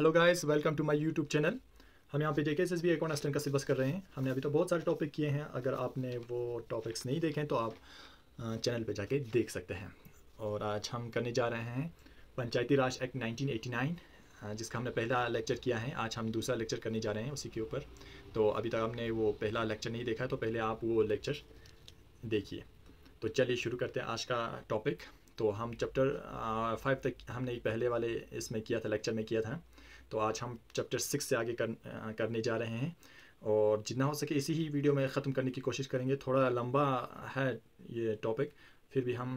hello guys welcome to my YouTube channel हम यहाँ पे जेके एस एस बी का सिलेबस कर रहे हैं हमने अभी तो बहुत सारे टॉपिक किए हैं अगर आपने वो टॉपिक्स नहीं देखे तो आप चैनल पे जाके देख सकते हैं और आज हम करने जा रहे हैं पंचायती राज एक्ट नाइनटीन जिसका हमने पहला लेक्चर किया है आज हम दूसरा लेक्चर करने जा रहे हैं उसी के ऊपर तो अभी तक हमने वो पहला लेक्चर नहीं देखा तो पहले आप वो लेक्चर देखिए तो चलिए शुरू करते हैं आज का टॉपिक तो हम चैप्टर फाइव तक हमने पहले वाले इसमें किया था लेक्चर में किया था तो आज हम चैप्टर सिक्स से आगे कर, करने जा रहे हैं और जितना हो सके इसी ही वीडियो में ख़त्म करने की कोशिश करेंगे थोड़ा लंबा है ये टॉपिक फिर भी हम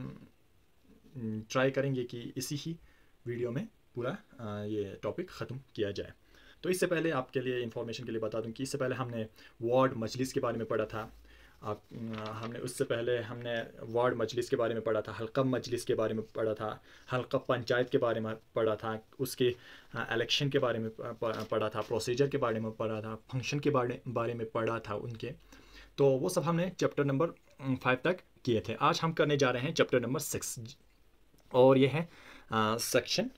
ट्राई करेंगे कि इसी ही वीडियो में पूरा ये टॉपिक ख़त्म किया जाए तो इससे पहले आपके लिए इन्फॉर्मेशन के लिए बता दूं कि इससे पहले हमने वार्ड मजलिस के बारे में पढ़ा था आप हमने उससे पहले हमने वार्ड मजलिस के बारे में पढ़ा था हल्का मजलिस के बारे में पढ़ा था हल्का पंचायत के बारे में पढ़ा था उसके इलेक्शन के बारे में पढ़ा था प्रोसीजर के बारे में पढ़ा था फंक्शन के बारे बारे में पढ़ा था उनके तो वो सब हमने चैप्टर नंबर फाइव तक किए थे आज हम करने जा रहे हैं चैप्टर नंबर सिक्स और यह है सेक्शन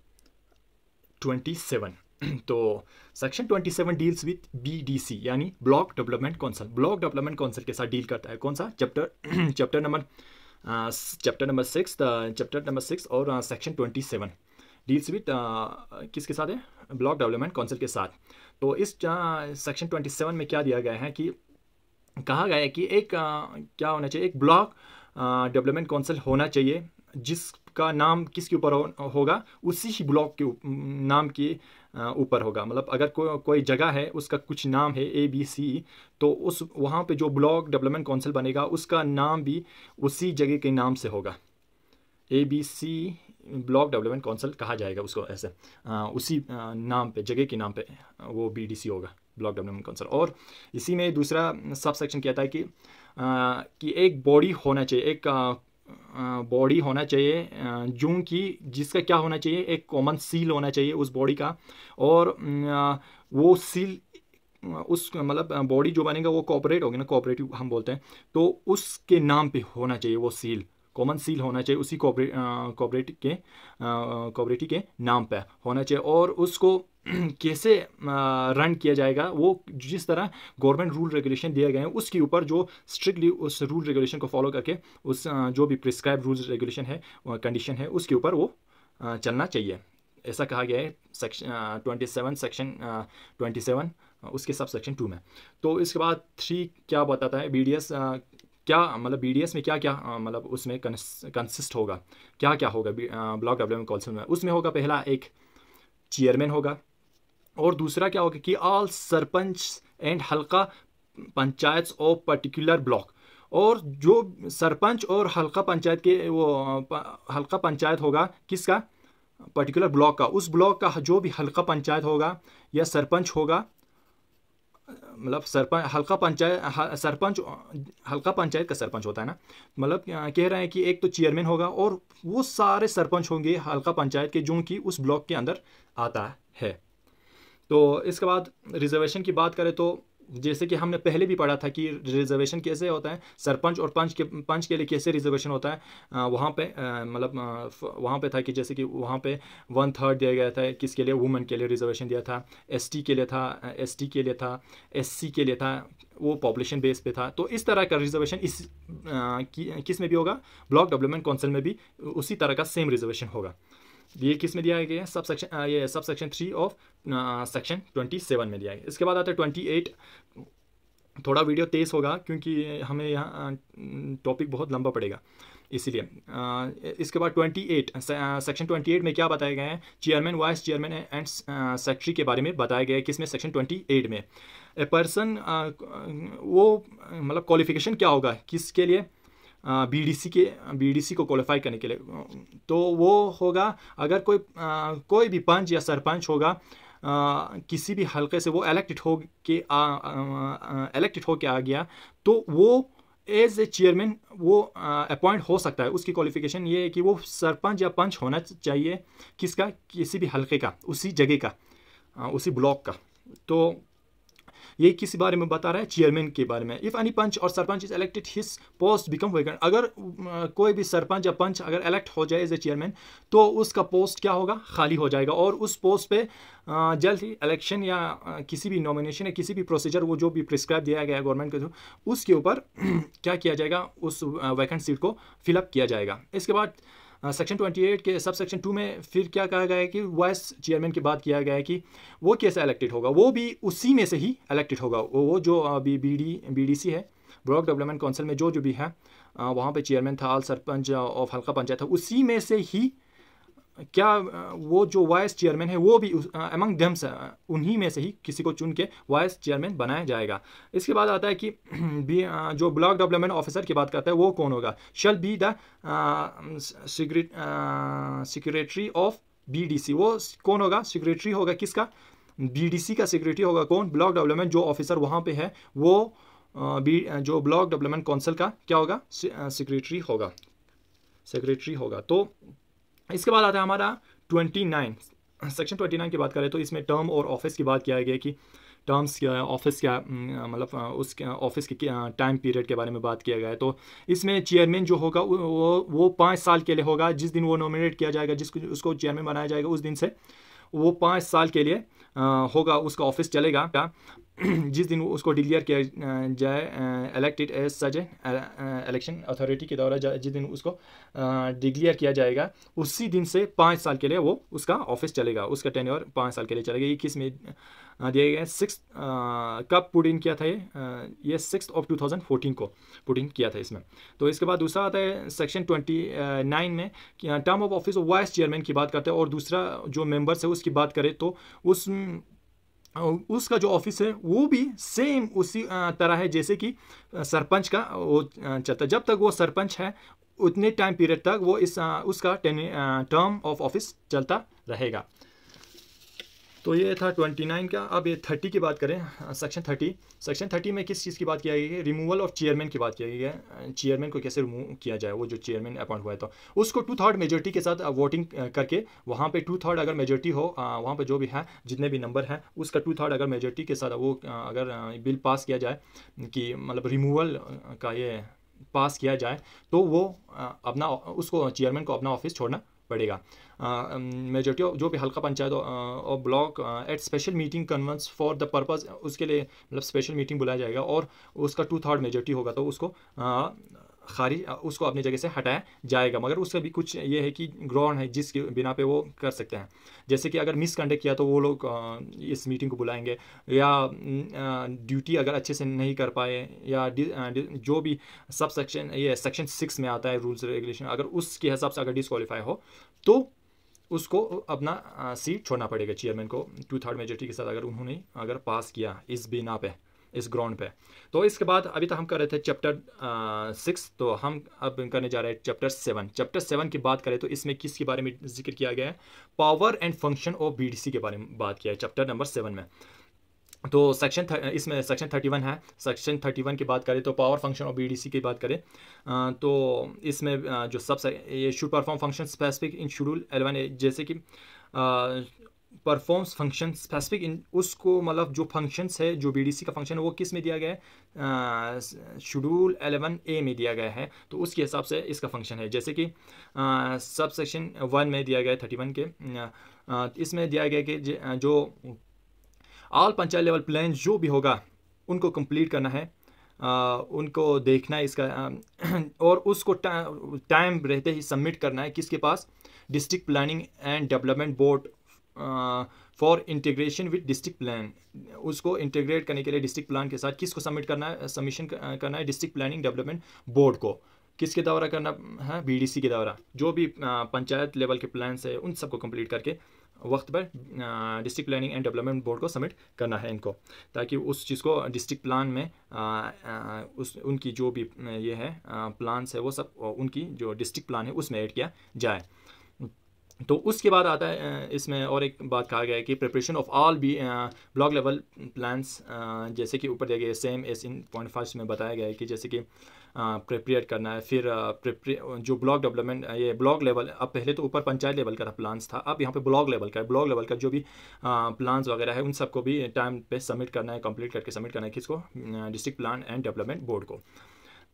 ट्वेंटी सेवन तो सेक्शन 27 डील्स विथ बीडीसी यानी block development council block development council के साथ डील करता है कौन सा chapter chapter number chapter number six chapter number six और section twenty seven deals with किसके साथ है ब्लॉक डेवलपमेंट काउंसिल के साथ तो इस सेक्शन ट्वेंटी सेवन में क्या दिया गया है कि कहा गया है कि एक uh, क्या होना चाहिए एक ब्लॉक डेवलपमेंट काउंसिल होना चाहिए जिसका नाम किसके ऊपर हो, होगा उसी ही ब्लॉक के नाम के ऊपर होगा मतलब अगर को, कोई जगह है उसका कुछ नाम है ए बी सी तो उस वहाँ पे जो ब्लॉक डेवलपमेंट काउंसिल बनेगा उसका नाम भी उसी जगह के नाम से होगा A B C block development council कहा जाएगा उसको ऐसे आ, उसी आ, नाम पे जगह के नाम पे वो बी डी सी होगा ब्लॉक डेवलपमेंट काउंसिल और इसी में दूसरा सब सेक्शन कहता है कि आ, कि एक बॉडी होना चाहिए एक बॉडी होना चाहिए जून की जिसका क्या होना चाहिए एक कॉमन सील होना चाहिए उस बॉडी का और वो सील उस मतलब बॉडी जो बनेगा वो कॉपरेट होगी ना कॉपरेटिव हम बोलते हैं तो उसके नाम पे होना चाहिए वो सील कॉमन सील होना चाहिए उसी कॉपरेटिव के कॉपरेटिव के नाम पे होना चाहिए और उसको कैसे रन किया जाएगा वो जिस तरह गवर्नमेंट रूल रेगुलेशन दिए गए हैं उसके ऊपर जो स्ट्रिक्टली उस रूल रेगुलेशन को फॉलो करके उस जो भी प्रिस्क्राइब रूल रेगुलेशन है कंडीशन है उसके ऊपर वो चलना चाहिए ऐसा कहा गया है section twenty seven section twenty seven उसके सब सेक्शन टू में तो इसके बाद थ्री क्या बताता है बी डी एस क्या मतलब बी में क्या क्या मतलब उसमें कंसिस्ट होगा क्या क्या होगा ब्लॉक डेवलपमेंट कौंसिल में उसमें होगा पहला एक चेयरमैन होगा और दूसरा क्या होगा कि all sarpanch and Halqa panchayat of particular block और जो सरपंच और हल्का पंचायत के वो हल्का पंचायत होगा किसका पर्टिकुलर ब्लॉक का उस ब्लॉक का जो भी हल्का पंचायत होगा या सरपंच होगा मतलब सरपंच हल्का पंचायत सरपंच हल्का पंचायत का सरपंच होता है ना मतलब कह रहे हैं कि एक तो चेयरमैन होगा और वो सारे सरपंच होंगे हल्का पंचायत के जो कि उस ब्लॉक के अंदर आता है तो इसके बाद रिजर्वेशन की बात करें तो जैसे कि हमने पहले भी पढ़ा था कि रिजर्वेशन कैसे होता है सरपंच और पंच के पंच के लिए कैसे रिजर्वेशन होता है वहाँ पे मतलब वहाँ पे था कि जैसे कि वहाँ पे वन थर्ड दिया गया था किसके लिए वुमेन के लिए रिजर्वेशन दिया था एसटी के लिए था एसटी के लिए था एससी के लिए था वो पॉपुलेशन बेस पे था तो इस तरह का रिजर्वेशन इस आ, कि, किस में भी होगा ब्लॉक डेवलपमेंट काउंसिल में भी उसी तरह का सेम रिजर्वेशन होगा ये किस में दिया गया है सब सेक्शन ये sub section three of section twenty seven में दिया गया इसके बाद आता है ट्वेंटी एट थोड़ा वीडियो तेज़ होगा क्योंकि हमें यहाँ टॉपिक बहुत लंबा पड़ेगा इसीलिए इसके बाद 28 सेक्शन 28 में क्या बताया गया है chairman vice chairman and secretary के बारे में बताया गया है किसमें सेक्शन 28 में ए पर्सन वो मतलब क्वालिफिकेशन क्या होगा किसके लिए बीडीसी के बीडीसी को क्वालिफाई करने के लिए तो वो होगा अगर कोई आ, कोई भी पंच या सरपंच होगा आ, किसी भी हलके से वो इलेक्टेड हो के इलेक्टेड हो के आ गया तो वो एज ए चेयरमैन वो अपॉइंट हो सकता है उसकी क्वालिफिकेशन ये है कि वो सरपंच या पंच होना चाहिए किसका किसी भी हलके का उसी जगह का आ, उसी ब्लॉक का तो ये किसी बारे में बता रहा है चेयरमैन के बारे में इफ़ एनी पंच और sarpanch is elected his post become vacant अगर कोई भी सरपंच या पंच अगर इलेक्ट हो जाए एज ए चेयरमैन तो उसका पोस्ट क्या होगा खाली हो जाएगा और उस पोस्ट पे जल्द ही इलेक्शन या किसी भी नॉमिनेशन या किसी भी प्रोसीजर वो जो भी प्रिस्क्राइब दिया गया गवर्नमेंट के थ्रू उसके ऊपर क्या किया जाएगा उस वैकेंट सीट को फिलअप किया जाएगा इसके बाद सेक्शन ट्वेंटी एट के सब सेक्शन टू में फिर क्या कहा गया है कि वाइस चेयरमैन की बात किया गया है कि वो कैसे इलेक्टेड होगा वो भी उसी में से ही इलेक्टेड होगा वो जो अभी B D B D C है ब्लॉक डेवलपमेंट काउंसिल में जो जो भी है वहाँ पे चेयरमैन था आल सरपंच ऑफ हल्का पंचायत था उसी में से ही क्या वो जो वाइस चेयरमैन है वो भी अमंग डेम्स उन्हीं में से ही किसी को चुन के वाइस चेयरमैन बनाया जाएगा इसके बाद आता है कि भी जो ब्लॉक डेवलपमेंट ऑफिसर की बात करता है वो कौन होगा shall be the of BDC वो कौन होगा सिक्रेटरी होगा किसका बीडीसी का सिक्रेटरी होगा कौन ब्लॉक डेवलपमेंट जो ऑफिसर वहाँ पर है वो बी जो ब्लॉक डेवलपमेंट काउंसिल का क्या होगा सिक्रेटरी होगा सेक्रेटरी होगा तो इसके बाद आता है हमारा twenty nine section twenty nine की बात करें तो इसमें टर्म और ऑफिस की बात किया गया कि टर्म्स ऑफिस क्या हम्म, मतलब उस ऑफिस के टाइम पीरियड के बारे में बात किया गया है तो इसमें चेयरमैन जो होगा वो वो पाँच साल के लिए होगा जिस दिन वो नॉमिनेट किया जाएगा जिस उसको चेयरमैन बनाया जाएगा उस दिन से वो पाँच साल के लिए होगा उसका ऑफिस चलेगा जिस दिन उसको डिक्लेयर किया जाए इलेक्टेड एज सज इलेक्शन अथॉरिटी के द्वारा जिस दिन उसको डिक्लेयर किया जाएगा उसी दिन से पाँच साल के लिए वो उसका ऑफिस चलेगा उसका टेन्योर पाँच साल के लिए चलेगा इक्कीस में दिया गया है सिक्स कब पुट इन किया था ये आ, ये सिक्स ऑफ 2014 को पुट इन किया था इसमें तो इसके बाद दूसरा आता है सेक्शन ट्वेंटी नाइन में term of office vice chairman की बात करते हैं और दूसरा जो मेंबर्स है उसकी बात करें तो उस उसका जो ऑफिस है वो भी सेम उसी तरह है जैसे कि सरपंच का वो चलता जब तक वो सरपंच है उतने टाइम पीरियड तक वो इस उसका टर्म ऑफ ऑफिस चलता रहेगा तो ये था 29 का अब ये 30 की बात करें सेक्शन 30 सेक्शन 30 में किस चीज़ की बात किया गई है रिमूवल ऑफ चेयरमैन की बात किया गई है चेयरमैन को कैसे रिमूव किया जाए वो जो चेयरमैन अपॉइंट हुआ है तो उसको टू थर्ड मेजोरिटी के साथ वोटिंग करके वहाँ पे टू थर्ड अगर मेजोरिटी हो वहाँ पर जो भी है जितने भी नंबर हैं उसका टू थर्ड अगर मेजोरिटी के साथ वो अगर बिल पास किया जाए कि मतलब रिमूवल का ये पास किया जाए तो वो अपना उसको चेयरमैन को अपना ऑफिस छोड़ना बढ़ेगा मेजोरिटी जो भी हल्का पंचायत और block at special meeting convened for the purpose उसके लिए मतलब स्पेशल मीटिंग बुलाया जाएगा और उसका टू थर्ड मेजोरिटी होगा तो उसको खारिज उसको अपनी जगह से हटाया जाएगा मगर उसका भी कुछ ये है कि ग्राउंड है जिसके बिना पे वो कर सकते हैं जैसे कि अगर मिसकंडक्ट किया तो वो लोग इस मीटिंग को बुलाएंगे या ड्यूटी अगर अच्छे से नहीं कर पाए या दि, दि, जो भी सब सेक्शन ये सेक्शन सिक्स में आता है रूल्स रेगुलेशन अगर उसके हिसाब से अगर डिसक्वालीफाई हो तो उसको अपना सीट छोड़ना पड़ेगा चेयरमैन को टू थर्ड मेजोरिटी के साथ अगर उन्होंने अगर पास किया इस बिना पे इस ग्राउंड पे तो इसके बाद अभी तक तो हम कर रहे थे चैप्टर सिक्स तो हम अब करने जा रहे हैं चैप्टर सेवन चैप्टर सेवन की बात करें तो इसमें किसके बारे में जिक्र किया गया है power and function of B के बारे में बात किया है चैप्टर नंबर सेवन में तो सेक्शन इसमें सेक्शन थर्टी वन है सेक्शन थर्टी वन की बात करें तो पावर फंक्शन और बीडीसी की बात करें आ, तो इसमें जो सब ये should perform function specific in schedule eleven जैसे कि परफॉर्म्स फंक्शन स्पेसिफिक उसको मतलब जो फंक्शंस है जो सी का फंक्शन है वो किस में दिया गया है शेड्यूल एलेवन ए में दिया गया है तो उसके हिसाब से इसका फंक्शन है जैसे कि सब सेक्शन वन में दिया गया थर्टी वन के आ, इसमें दिया गया कि जो आल पंचायत लेवल प्लान जो भी होगा उनको कंप्लीट करना है आ, उनको देखना है इसका और उसको टाइम रहते ही सबमिट करना है किसके पास district planning and development board for integration with district plan उसको इंटीग्रेट करने के लिए डिस्ट्रिक्ट प्लान के साथ किसको सबमिट करना है सबमिशन करना है डिस्ट्रिक्ट प्लानिंग डेवलपमेंट बोर्ड को किसके द्वारा करना है बीडीसी के द्वारा जो भी पंचायत लेवल के प्लान्स है उन सबको कंप्लीट करके वक्त पर district planning and development board को सबमिट करना है इनको ताकि उस चीज़ को डिस्ट्रिक्ट प्लान में आ, आ, उस उनकी जो भी ये है प्लान्स है वो सब उनकी जो डिस्ट्रिक्ट प्लान है उसमें ऐड किया जाए तो उसके बाद आता है इसमें और एक बात कहा गया है कि preparation of all B block level plans जैसे कि ऊपर दिया गया same as in point five में बताया गया है कि जैसे कि प्रिपेयर करना है फिर जो ब्लॉक डेवलपमेंट ये ब्लॉक लेवल अब पहले तो ऊपर पंचायत लेवल का था प्लान्स था अब यहाँ पे ब्लॉक लेवल का है ब्लॉक लेवल का जो भी प्लान्स वगैरह है उन सबको भी टाइम पे सबमिट करना है कंप्लीट करके सबमिट करना है किसको district plan and development board को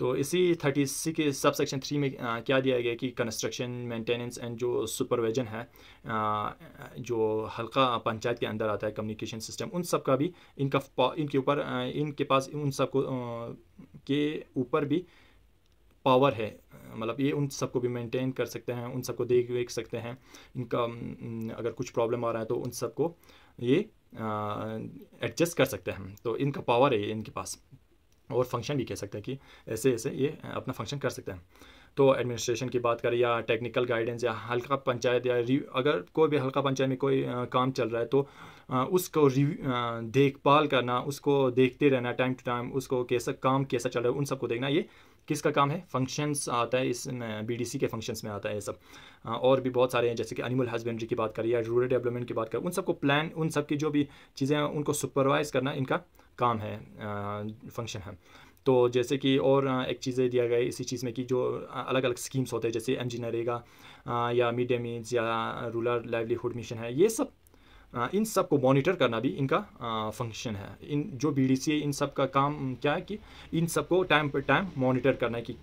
तो इसी थर्टी सी के सब सेक्शन थ्री में आ, क्या दिया गया कि कंस्ट्रक्शन मेंटेनेंस एंड जो सुपरविजन है आ, जो हल्का पंचायत के अंदर आता है कम्युनिकेशन सिस्टम उन सब का भी इनका इनके ऊपर इनके पास उन सब को के ऊपर भी पावर है मतलब ये उन सबको भी मेंटेन कर सकते हैं उन सबको देख देख सकते हैं इनका अगर कुछ प्रॉब्लम आ रहा है तो उन सबको ये एडजस्ट कर सकते हैं तो इनका पावर है इनके पास और फंक्शन भी कह सकते हैं कि ऐसे ऐसे ये अपना फंक्शन कर सकते हैं तो एडमिनिस्ट्रेशन की बात करें या टेक्निकल गाइडेंस या हल्का पंचायत या अगर कोई भी हल्का पंचायत में कोई आ, काम चल रहा है तो आ, उसको देखभाल करना उसको देखते रहना टाइम टू टाइम उसको कैसा काम कैसा चल रहा है उन सबको देखना ये किसका काम है फंक्शंस आता है इस बीडीसी के फंक्शंस में आता है ये सब और भी बहुत सारे हैं जैसे कि एनिमल हस्बेंड्री की बात करें या रूरल डेवलपमेंट की बात करें उन सबको प्लान उन सब की जो भी चीज़ें हैं उनको सुपरवाइज करना इनका काम है फंक्शन है तो जैसे कि और एक चीज़ें दिया गया इसी चीज़ में कि जो अलग अलग स्कीम्स होते हैं जैसे इंजीनियरेगा या मिड डे मील्स या रूरल लाइवलीहुड मिशन है ये सब इन सब को मॉनिटर करना भी इनका फंक्शन है इन जो बी डी सी इन सब का काम क्या है कि इन सब को टाइम पर टाइम मॉनिटर करना है कि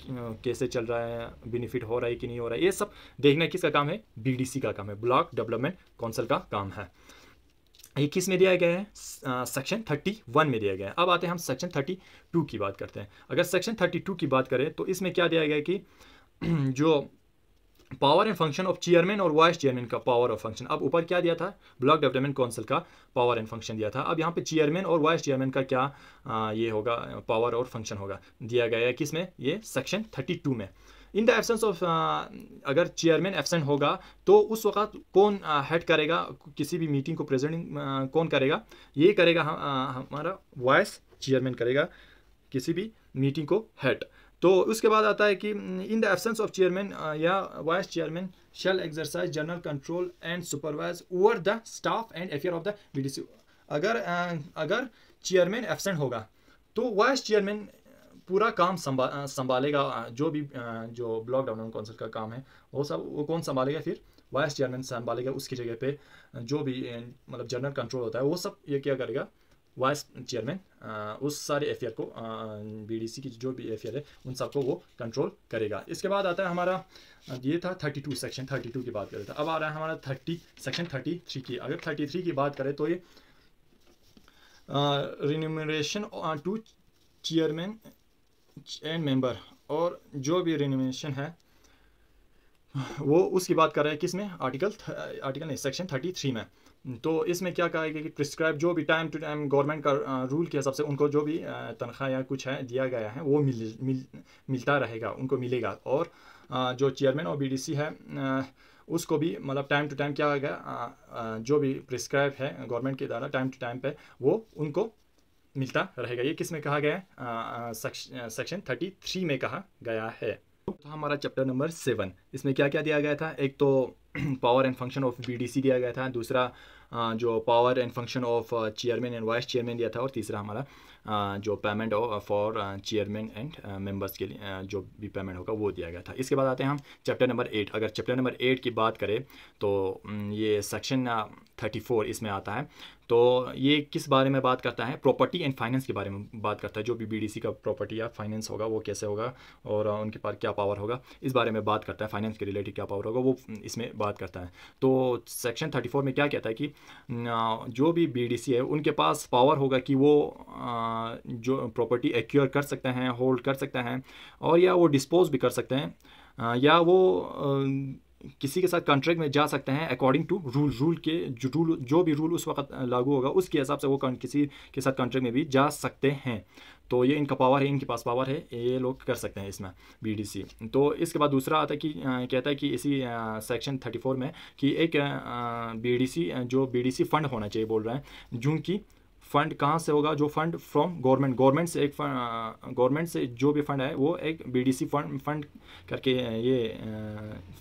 कैसे चल रहा है बेनिफिट हो रहा है कि नहीं हो रहा है ये सब देखना किसका काम है बी डी सी का काम है ब्लॉक डेवलपमेंट काउंसिल का काम है ये किस में दिया गया है सेक्शन थर्टी वन में दिया गया है अब आते हैं हम सेक्शन थर्टी टू की बात करते हैं अगर सेक्शन थर्टी टू की बात करें तो इसमें क्या दिया गया है कि जो power and function of chairman और वाइस चेयरमैन का पावर ऑफ फंक्शन अब ऊपर क्या दिया था ब्लॉक डेवलपमेंट काउंसिल का पावर एंड फंक्शन दिया था अब यहाँ पे चेयरमैन और वाइस चेयरमैन का क्या आ, ये होगा पावर और फंक्शन होगा दिया गया है किसमें ये सेक्शन 32 में इन द एबसेंस ऑफ अगर चेयरमैन एबसेंट होगा तो उस वक्त कौन हेड uh, करेगा किसी भी मीटिंग को प्रेजेंट uh, कौन करेगा ये करेगा हम, uh, हमारा वाइस चेयरमैन करेगा किसी भी मीटिंग को हेड तो उसके बाद आता है कि in the absence of chairman या vice chairman shall exercise general control and supervise over the staff and affair of the B अगर अगर चेयरमैन एबसेंट होगा तो वाइस चेयरमैन पूरा काम संभा संभालेगा जो भी जो ब्लॉक डेवलपमेंट काउंसिल का काम है वो सब वो कौन संभालेगा फिर वाइस चेयरमैन संभालेगा उसकी जगह पे जो भी मतलब जनरल कंट्रोल होता है वो सब ये क्या करेगा वाइस चेयरमैन उस सारे एफेयर को बीडीसी की जो भी एफेयर है उन सबको वो कंट्रोल करेगा इसके बाद आता है हमारा ये था 32 सेक्शन 32 की बात करें था अब आ रहा है हमारा 30 सेक्शन 33 की अगर 33 की बात करें तो ये रिन्यूमरेशन टू चेयरमैन चैन मेंबर और जो भी रिनोमिनेशन है वो उसकी बात कर हैं किस किसमें आर्टिकल आर्टिकल नहीं सेक्शन थर्टी थ्री में तो इसमें क्या कहा गया कि प्रिस्क्राइब जो भी टाइम टू टाइम गवर्नमेंट का रूल के हिसाब से उनको जो भी तनख्वाह या कुछ है दिया गया है वो मिल, मिल मिलता रहेगा उनको मिलेगा और जो चेयरमैन और सी है उसको भी मतलब टाइम टू टाइम क्या गया जो भी प्रिस्क्राइब है गवर्नमेंट के द्वारा टाइम टू टाइम पे वो उनको मिलता रहेगा ये किस में कहा गया है सेक्शन थर्टी थ्री में कहा गया है तो हमारा चैप्टर नंबर सेवन इसमें क्या क्या दिया गया था एक तो power and function of BDC दिया गया था दूसरा जो power and function of chairman and vice chairman दिया था और तीसरा हमारा जो पेमेंट हो फॉर चेयरमैन एंड मेंबर्स के लिए जो भी पेमेंट होगा वो दिया गया था इसके बाद आते हैं हम चैप्टर नंबर एट अगर चैप्टर नंबर एट की बात करें तो ये सेक्शन थर्टी फोर इसमें आता है तो ये किस बारे में बात करता है प्रॉपर्टी एंड फाइनेंस के बारे में बात करता है जो भी बी का प्रॉपर्टी या फाइनेंस होगा वो कैसे होगा और उनके पास क्या पावर होगा इस बारे में बात करता है फाइनेंस के रिलेटेड क्या पावर होगा वो इसमें बात करता है तो सेक्शन थर्टी फोर में क्या कहता है कि जो भी बी है उनके पास पावर होगा कि वो आ, जो प्रॉपर्टी एक्योर कर सकते हैं होल्ड कर सकते हैं और या वो डिस्पोज भी कर सकते हैं या वो किसी के साथ कॉन्ट्रैक्ट में जा सकते हैं अकॉर्डिंग टू रूल रूल के जो रूल जो भी रूल उस वक्त लागू होगा उसके हिसाब से वो किसी के साथ कॉन्ट्रैक्ट में भी जा सकते हैं तो ये इनका पावर है इनके पास पावर है ये लोग कर सकते हैं इसमें बीडीसी तो इसके बाद दूसरा आता है कि कहता है कि इसी सेक्शन थर्टी में कि एक बी जो बी फंड होना चाहिए बोल रहे हैं जो कि फंड कहाँ से होगा जो फंड फ्रॉम गवर्नमेंट गवर्नमेंट से एक गवर्नमेंट से जो भी फंड है वो एक बीडीसी फंड फंड करके ये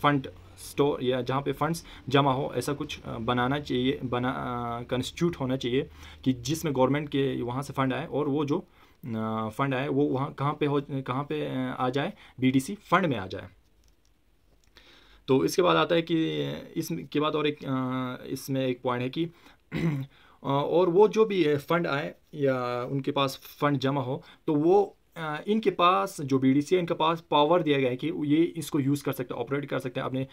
फंड स्टोर या जहाँ पे फंड्स जमा हो ऐसा कुछ बनाना चाहिए बना कंस्टिट्यूट होना चाहिए कि जिसमें गवर्नमेंट के वहाँ से फंड आए और वो जो फंड आए वो वहाँ कहाँ पे हो कहाँ पे आ जाए बी फंड में आ जाए तो इसके बाद आता है कि इसके बाद और एक इसमें एक पॉइंट है कि और वो जो भी फ़ंड आए या उनके पास फ़ंड जमा हो तो वो इनके पास जो बी डी सी है इनके पास पावर दिया गया है कि ये इसको यूज़ कर सकते हैं ऑपरेट कर सकते हैं अपने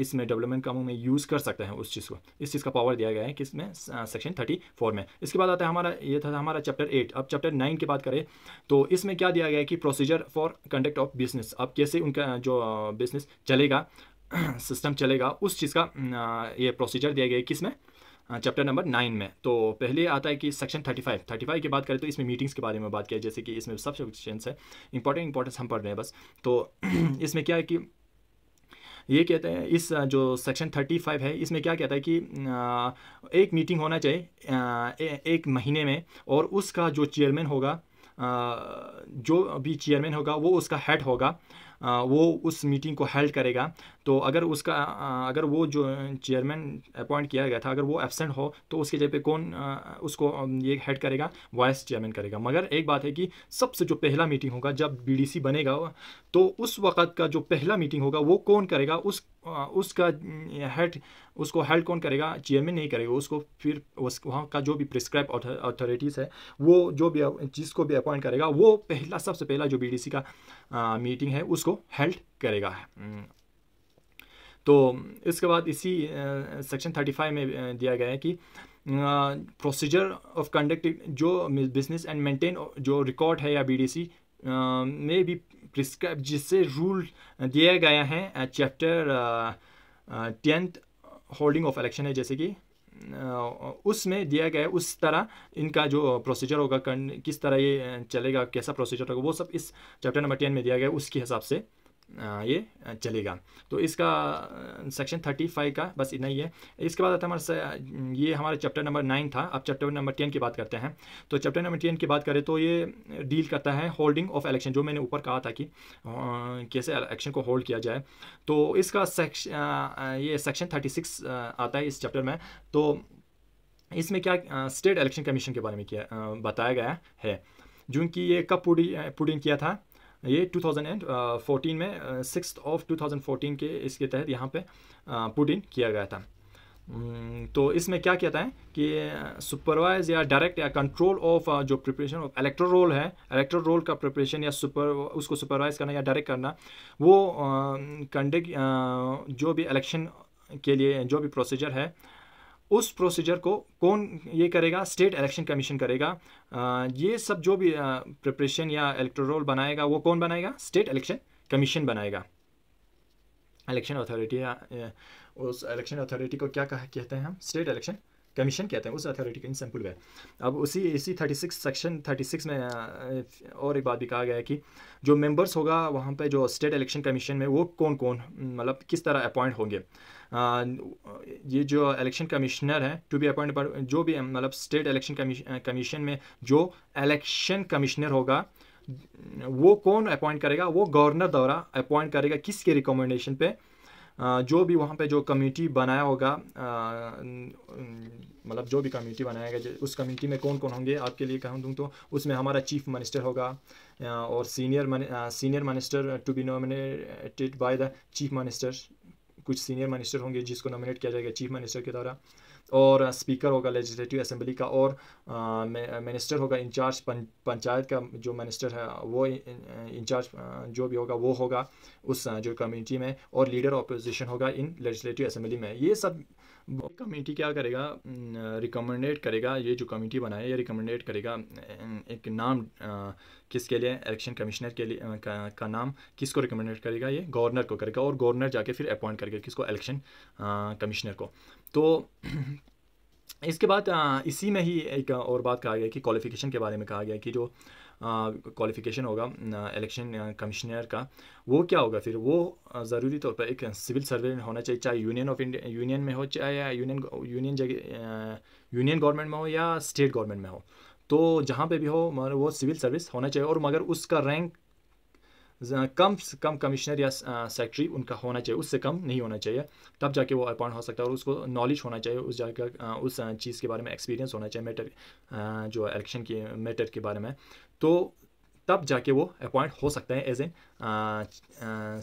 इसमें डेवलपमेंट कामों में यूज़ कर सकते हैं उस चीज़ को इस चीज़ का पावर दिया गया है कि इसमें सेक्शन थर्टी फोर में इसके बाद आता है हमारा ये था हमारा चैप्टर एट अब चैप्टर नाइन की बात करें तो इसमें क्या दिया गया है कि procedure for conduct of business अब कैसे उनका जो बिजनेस चलेगा सिस्टम चलेगा उस चीज़ का ये प्रोसीजर दिया गया है किसमें चैप्टर नंबर नाइन में तो पहले आता है कि section thirty five thirty five की बात करें तो इसमें मीटिंग्स के बारे में बात किया जैसे कि इसमें सब क्वेश्चन है इंपॉर्टेंट इंपॉर्टेंस हम पढ़ रहे हैं बस तो इसमें क्या है कि ये कहते हैं इस जो सेक्शन थर्टी फाइव है इसमें क्या कहता है कि एक मीटिंग होना चाहिए एक महीने में और उसका जो चेयरमैन होगा जो भी चेयरमैन होगा वो उसका हेड होगा वो उस मीटिंग को हेल्ड करेगा तो अगर उसका अगर वो जो चेयरमैन अपॉइंट किया गया था अगर वो एबसेंट हो तो उसके जगह पे कौन उसको ये हेड करेगा वाइस चेयरमैन करेगा मगर एक बात है कि सबसे जो पहला मीटिंग होगा जब बीडीसी बनेगा तो उस वक्त का जो पहला मीटिंग होगा वो कौन करेगा उस उसका हेड उसको हेड कौन करेगा चेयरमैन नहीं करेगा उसको फिर उस वहाँ का जो भी प्रिस्क्राइब अथॉरिटीज़ है वो जो भी जिसको भी अपॉइंट करेगा वो पहला सबसे पहला जो बीडीसी का आ, मीटिंग है उसको हेल्ड करेगा तो इसके बाद इसी सेक्शन थर्टी फाइव में दिया गया है कि प्रोसीजर ऑफ कंडक्ट जो बिजनेस एंड मेंटेन जो रिकॉर्ड है या बीडीसी में भी प्रिस्क्राइब जिससे रूल दिया गया है chapter tenth holding of election है जैसे कि उसमें दिया गया है उस तरह इनका जो प्रोसीजर होगा किस तरह ये चलेगा कैसा प्रोसीजर होगा वो सब इस चैप्टर नंबर टेन में दिया गया है उसके हिसाब से ये चलेगा तो इसका सेक्शन थर्टी फाइव का बस इतना ही है इसके बाद आता है हमारा ये हमारा चैप्टर नंबर नाइन था अब चैप्टर नंबर टेन की बात करते हैं तो चैप्टर नंबर टेन की बात करें तो ये डील करता है होल्डिंग ऑफ इलेक्शन जो मैंने ऊपर कहा था कि कैसे इलेक्शन को होल्ड किया जाए तो इसका सेक्शन ये सेक्शन थर्टी सिक्स आता है इस चैप्टर में तो इसमें क्या स्टेट इलेक्शन कमीशन के बारे में किया बताया गया है जो कि ये कब पुडिंग किया था ये 2014 में सिक्स ऑफ 2014 के इसके तहत यहाँ पे पुट इन किया गया था तो इसमें क्या कहता है कि सुपरवाइज या डायरेक्ट या कंट्रोल ऑफ जो प्रिपरेशन ऑफ इलेक्ट्रो रोल है इलेक्ट्रो रोल का प्रिपरेशन या सुपर उसको सुपरवाइज करना या डायरेक्ट करना वो कंडक्ट जो भी इलेक्शन के लिए जो भी प्रोसीजर है उस प्रोसीजर को कौन ये करेगा स्टेट इलेक्शन कमीशन करेगा ये सब जो भी प्रिपरेशन या इलेक्ट्रोल बनाएगा वो कौन बनाएगा स्टेट इलेक्शन कमीशन बनाएगा इलेक्शन अथॉरिटी उस इलेक्शन अथॉरिटी को क्या कह, कहते हैं हम स्टेट इलेक्शन कमीशन कहते हैं उस अथॉरिटी का इन सिंपल वे अब उसी इसी 36 सेक्शन 36 में और एक बात भी कहा गया है कि जो मेंबर्स होगा वहाँ पे जो स्टेट इलेक्शन कमीशन में वो कौन कौन मतलब किस तरह अपॉइंट होंगे ये जो इलेक्शन कमिश्नर है टू बी अपॉइंट जो भी मतलब स्टेट इलेक्शन कमीशन में जो इलेक्शन कमिश्नर होगा वो कौन अपॉइंट करेगा वो गवर्नर द्वारा अपॉइंट करेगा किसके रिकमेंडेशन पे जो भी वहाँ पे जो कमेटी बनाया होगा मतलब जो भी कमेटी बनाएगा उस कमेटी में कौन कौन होंगे आपके लिए कहूँ दूँ तो उसमें हमारा चीफ मिनिस्टर होगा और senior senior minister to be nominated by the chief minister कुछ सीनियर मिनिस्टर होंगे जिसको नॉमिनेट किया जाएगा चीफ मिनिस्टर के द्वारा और स्पीकर uh, होगा लेजिस्लेटिव असेंबली का और मिनिस्टर uh, uh, होगा इंचार्ज पंचायत का जो मिनिस्टर है वो इंचार्ज जो भी होगा वो होगा उस जो कम्युनिटी में और लीडर ऑपोजिशन होगा इन लेजिस्लेटिव असेंबली में ये सब कमेटी क्या करेगा रिकमेंडेड करेगा ये जो कमेटी बनाए ये रिकमेंडेड करेगा एक नाम किसके लिए इलेक्शन कमिश्नर के लिए का, का नाम किसको रिकमेंडेड करेगा ये गवर्नर को करेगा और गवर्नर जाके फिर अपॉइंट करेगा किसको इलेक्शन कमिश्नर को तो इसके बाद इसी में ही एक और बात कहा गया कि क्वालिफिकेशन के बारे में कहा गया कि जो क्वालिफिकेशन होगा इलेक्शन कमिश्नर का वो क्या होगा फिर वो ज़रूरी तौर पर एक सिविल में होना चाहिए चाहे यूनियन ऑफ इंडिया यूनियन में हो चाहे यूनियन यूनियन जगह यूनियन गवर्नमेंट में हो या स्टेट गवर्नमेंट में हो तो जहाँ पे भी हो मगर वो सिविल सर्विस होना चाहिए और मगर उसका रैंक कम कम कमिश्नर या सेक्रेटरी उनका होना चाहिए उससे कम नहीं होना चाहिए तब जाके वो अपॉइंट हो सकता है और उसको नॉलेज होना चाहिए उस जगह उस चीज़ के बारे में एक्सपीरियंस होना चाहिए मैटर जो इलेक्शन के मैटर के बारे में तो तब जाके वो अपॉइंट हो सकते हैं as an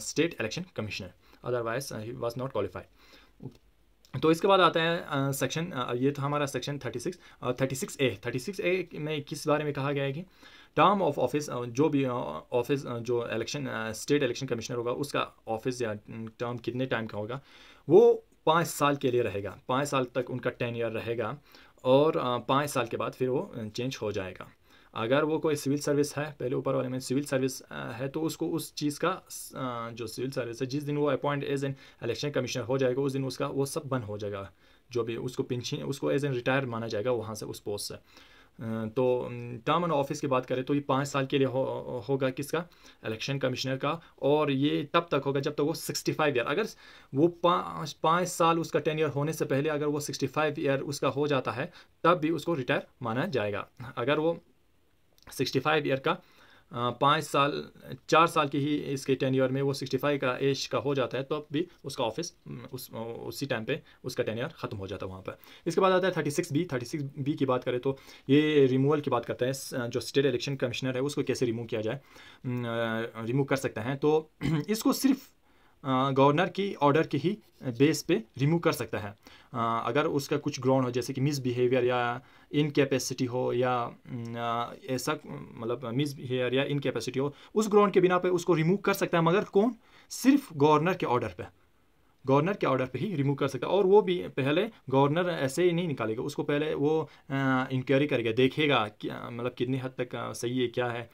state election commissioner otherwise he was not qualified तो इसके बाद आता है सेक्शन uh, uh, ये था हमारा सेक्शन 36 36 ए 36 ए में किस बारे में कहा गया है कि टर्म ऑफ ऑफिस जो भी ऑफिस uh, uh, जो इलेक्शन स्टेट इलेक्शन कमिश्नर होगा उसका ऑफिस या टर्म mm, कितने टाइम का होगा वो पाँच साल के लिए रहेगा पाँच साल तक उनका टेन ईयर रहेगा और uh, पाँच साल के बाद फिर वो चेंज हो जाएगा अगर वो कोई सिविल सर्विस है पहले ऊपर वाले में सिविल सर्विस है तो उसको उस चीज़ का जो सिविल सर्विस है जिस दिन वो appoint as an election commissioner हो जाएगा उस दिन उसका वो सब बंद हो जाएगा जो भी उसको पेंशन उसको एज एन रिटायर माना जाएगा वहाँ से उस पोस्ट से तो टर्म एंड ऑफिस की बात करें तो ये पाँच साल के लिए हो, होगा किसका इलेक्शन कमिश्नर का और ये तब तक होगा जब तक तो वो सिक्सटी फाइव ईयर अगर वो पाँच पाँच साल उसका टेन ईयर होने से पहले अगर वो सिक्सटी फाइव ईयर उसका हो जाता है तब भी उसको रिटायर माना जाएगा अगर वो सिक्सटी फाइव ईयर का पाँच साल चार साल की ही इसके टेन ईयर में वो सिक्सटी फाइव का एज का हो जाता है तो अब भी उसका ऑफिस उस उसी टाइम पे उसका टेन ईयर ख़त्म हो जाता है वहाँ पर इसके बाद आता है thirty six B thirty six B की बात करें तो ये रिमूवल की बात करता है जो स्टेट इलेक्शन कमिश्नर है उसको कैसे रिमूव किया जाए रिमूव कर सकते हैं तो इसको सिर्फ गवर्नर की ऑर्डर के ही बेस पे रिमूव कर सकता है अगर उसका कुछ ग्राउंड हो जैसे कि मिसबिहेवियर या इनकेपेसिटी हो या ऐसा मतलब मिसबिहेवियर या इनकेपेसिटी हो उस ग्राउंड के बिना पे उसको रिमूव कर सकता है मगर कौन सिर्फ गवर्नर के ऑर्डर पे गवर्नर के ऑर्डर पे ही रिमूव कर सकता है और वो भी पहले गवर्नर ऐसे ही नहीं निकालेगा उसको पहले वो इंक्वायरी करेगा देखेगा कि, मतलब कितनी हद तक सही है क्या है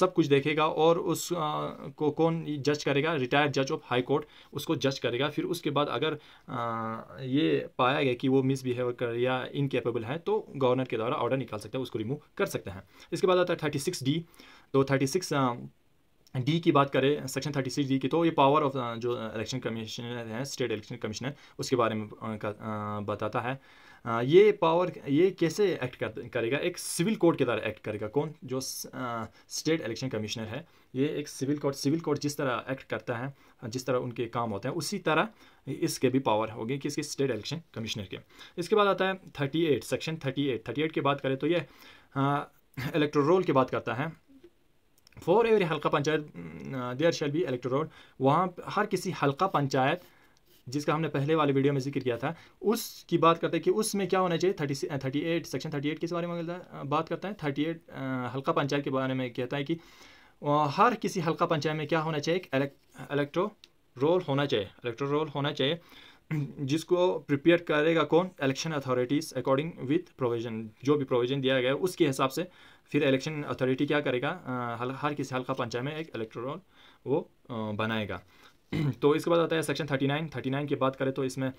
सब कुछ देखेगा और उस आ, को कौन जज करेगा रिटायर्ड जज ऑफ हाई कोर्ट उसको जज करेगा फिर उसके बाद अगर आ, ये पाया गया कि वो मिसबिहेव कर या इनकेपेबल है तो गवर्नर के द्वारा ऑर्डर निकाल सकता है उसको रिमूव कर सकते हैं इसके बाद आता है थर्टी सिक्स डी तो थर्टी सिक्स डी की बात करें सेक्शन थर्टी सिक्स डी की तो ये पावर ऑफ uh, जो इलेक्शन uh, कमीशनर है स्टेट इलेक्शन कमिश्नर उसके बारे में uh, का बताता है ये पावर ये कैसे एक्ट कर, करेगा एक सिविल कोड के द्वारा एक्ट करेगा कौन जो स्टेट इलेक्शन कमिश्नर है ये एक सिविल कोड सिविल कोड जिस तरह एक्ट करता है जिस तरह उनके काम होते हैं उसी तरह इसके भी पावर होगी इसके स्टेट इलेक्शन कमिश्नर के इसके बाद आता है thirty eight section thirty eight thirty eight की बात करें तो ये इलेक्ट्रोल की बात करता है for every halqa panchayat there shall be electoral वहाँ हर किसी हल्का पंचायत जिसका हमने पहले वाले वीडियो में जिक्र किया था उसकी बात करते हैं कि उसमें क्या होना चाहिए thirty thirty eight section thirty eight किस बारे में बात करता है थर्टी एट हल्का पंचायत के बारे में कहता है कि हर किसी हल्का पंचायत में क्या होना चाहिए एक इलेक्ट्रो रोल होना चाहिए इलेक्ट्रो रोल होना चाहिए जिसको प्रिपेयर करेगा कौन election authorities according with provision जो भी प्रोविज़न दिया गया है उसके हिसाब से फिर इलेक्शन अथॉरिटी क्या करेगा हर हर किसी हल्का पंचायत में एक इलेक्ट्रोल वो बनाएगा तो इसके बाद आता है सेक्शन 39 39 की बात करें तो इसमें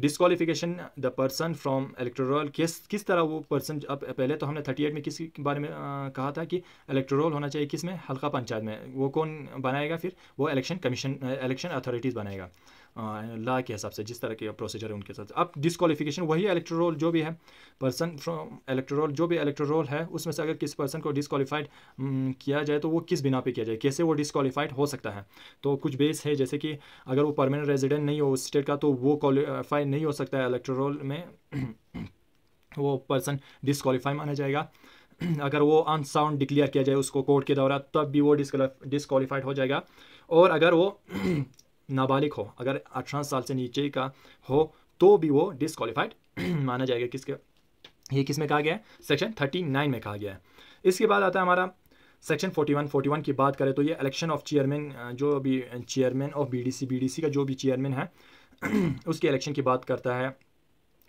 disqualification the person from electoral किस किस तरह वो पर्सन अब पहले तो हमने 38 में किस बारे में आ, कहा था कि इलेक्ट्रोल होना चाहिए किस में हल्का पंचायत में वो कौन बनाएगा फिर वो इलेक्शन कमीशन इलेक्शन अथॉरिटीज़ बनाएगा ला के हिसाब से जिस तरह के प्रोसीजर है उनके साथ अब डिसकॉलीफिकेशन वही इलेक्ट्रोल जो भी है पर्सन फ्रॉम इलेक्ट्रोल जो भी इलेक्ट्रोल है उसमें से अगर किस पर्सन को डिसक्वालीफाइड किया जाए तो वो किस बिना पे किया जाए कैसे वो डिसक्वालीफाइड हो सकता है तो कुछ बेस है जैसे कि अगर वो परमानेंट रेजिडेंट नहीं हो उस स्टेट का तो वो क्वालिफाई नहीं हो सकता है इलेक्ट्रोल में वो पर्सन डिसक्वालीफाई माना जाएगा अगर वो अनसाउंड डिक्लेयर किया जाए उसको कोर्ट के द्वारा तब भी वो डिसक्वालीफाइड हो जाएगा और अगर वो नाबालिग हो अगर अठारह साल से नीचे का हो तो भी वो डिसक्वालीफाइड माना जाएगा किसके ये किस में कहा गया है सेक्शन थर्टी नाइन में कहा गया है इसके बाद आता है हमारा सेक्शन वन फोर्टी वन की बात करें तो ये इलेक्शन ऑफ चेयरमैन जो भी चेयरमैन ऑफ बीडीसी बीडीसी का जो भी चेयरमैन है उसके इलेक्शन की बात करता है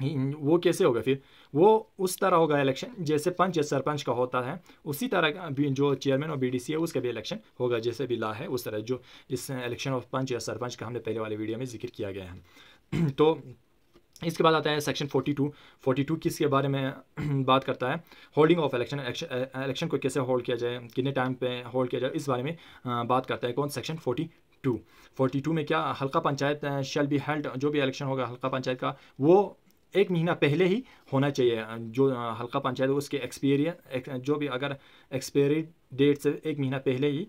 वो कैसे होगा फिर वो उस तरह होगा इलेक्शन जैसे पंच या सरपंच का होता है उसी तरह भी जो चेयरमैन और बीडीसी है उसका भी इलेक्शन होगा जैसे भी ला है उस तरह जो इस इलेक्शन ऑफ पंच या सरपंच का हमने पहले वाले वीडियो में जिक्र किया गया है तो इसके बाद आता है सेक्शन 42 42 किसके बारे में बात करता है होल्डिंग ऑफ इलेक्शन इलेक्शन को कैसे होल्ड किया जाए कितने टाइम पे होल्ड किया जाए इस बारे में बात करता है कौन सेक्शन 42 42 में क्या हल्का पंचायत शेल बी हेल्ड जो भी इलेक्शन होगा हल्का पंचायत का वो एक महीना पहले ही होना चाहिए जो हल्का पंचायत उसके एक्सपीरियन जो भी अगर एक्सपायरी डेट से एक महीना पहले ही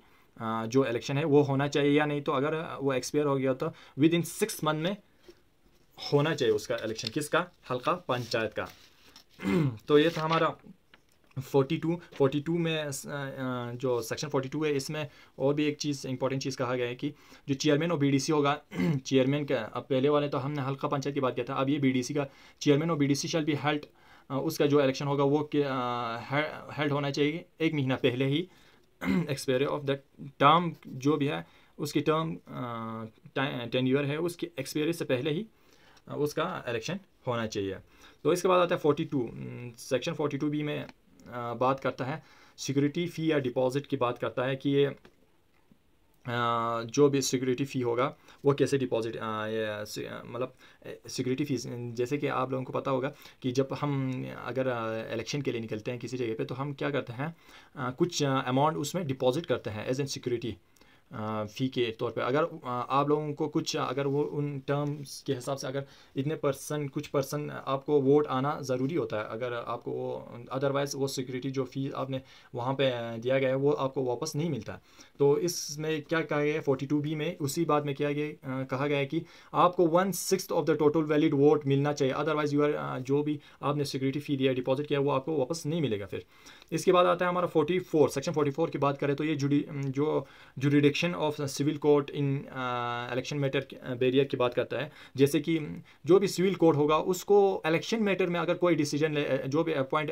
जो इलेक्शन है वो होना चाहिए या नहीं तो अगर वो एक्सपायर हो गया तो विद इन सिक्स मंथ में होना चाहिए उसका इलेक्शन किसका हल्का पंचायत का तो ये था हमारा टू फोर्टी टू में जो सेक्शन फोर्टी टू है इसमें और भी एक चीज़ इंपॉर्टेंट चीज़ कहा गया है कि जो चेयरमैन और बीडीसी होगा चेयरमैन का अब पहले वाले तो हमने हल्का पंचायत की बात किया था अब ये बीडीसी का चेयरमैन और बीडीसी शैल भी हेल्ड उसका जो इलेक्शन होगा वो हेल्ड होना चाहिए एक महीना पहले ही एक्सपायर ऑफ द टर्म जो भी है उसकी टर्म टेन ईयर है उसकी एक्सपायरी से पहले ही उसका इलेक्शन होना चाहिए तो इसके बाद आता है 42 सेक्शन 42 बी में बात करता है सिक्योरिटी फ़ी या डिपॉजिट की बात करता है कि ये जो भी सिक्योरिटी फ़ी होगा वो कैसे डिपॉजिट मतलब सिक्योरिटी फ़ीस जैसे कि आप लोगों को पता होगा कि जब हम अगर इलेक्शन के लिए निकलते हैं किसी जगह पे तो हम क्या करते हैं कुछ अमाउंट उसमें डिपॉजिट करते हैं एज एन सिक्योरिटी फ़ी के तौर पे अगर आप लोगों को कुछ अगर वो उन टर्म्स के हिसाब से अगर इतने परसन कुछ पर्सन आपको वोट आना ज़रूरी होता है अगर आपको वो अदरवाइज़ वो सिक्योरिटी जो फ़ी आपने वहाँ पे दिया गया है वो आपको वापस नहीं मिलता है तो इसमें क्या कहा गया है फोर्टी टू बी में उसी बात में क्या गया कहा गया है कि आपको one six of the total valid vote मिलना चाहिए अदरवाइज़ यू आर जो भी आपने सिक्योरिटी फ़ी दिया डिपॉजिट किया वो आपको वापस नहीं मिलेगा फिर इसके बाद आता है हमारा forty four section forty four की बात करें तो ये जुडी जो jurisdiction section of civil court in election matter barrier की बात करता है जैसे कि जो भी सिविल कोर्ट होगा उसको इलेक्शन मैटर में अगर कोई डिसीजन जो भी अपॉइंट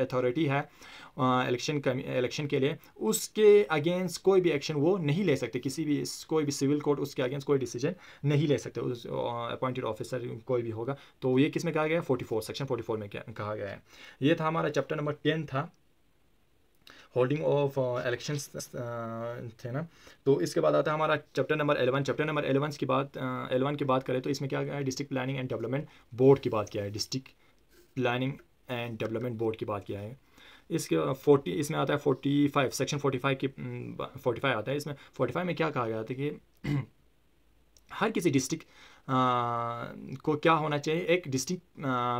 अथॉरिटी है इलेक्शन इलेक्शन के लिए उसके अगेंस्ट कोई भी एक्शन वो नहीं ले सकते किसी भी कोई भी सिविल कोर्ट उसके अगेंस्ट कोई डिसीजन नहीं ले सकते उस अपॉइंटेड ऑफिसर कोई भी होगा तो ये किस में कहा गया है forty four section forty four में कहा गया है ये था हमारा चैप्टर नंबर टेन था होल्डिंग ऑफ इलेक्शंस थे ना तो इसके बाद आता है हमारा chapter number eleven chapter number eleven की बात एलेवन uh, की बात करें तो इसमें क्या है district planning and development board की बात किया है district planning and development board की बात किया है इसके फोर्टी uh, इसमें आता है forty five section forty five की फोर्टी mm, फाइव आता है इसमें फोर्टी फाइव में क्या कहा गया था कि हर किसी डिस्ट्रिक्ट को क्या होना चाहिए एक district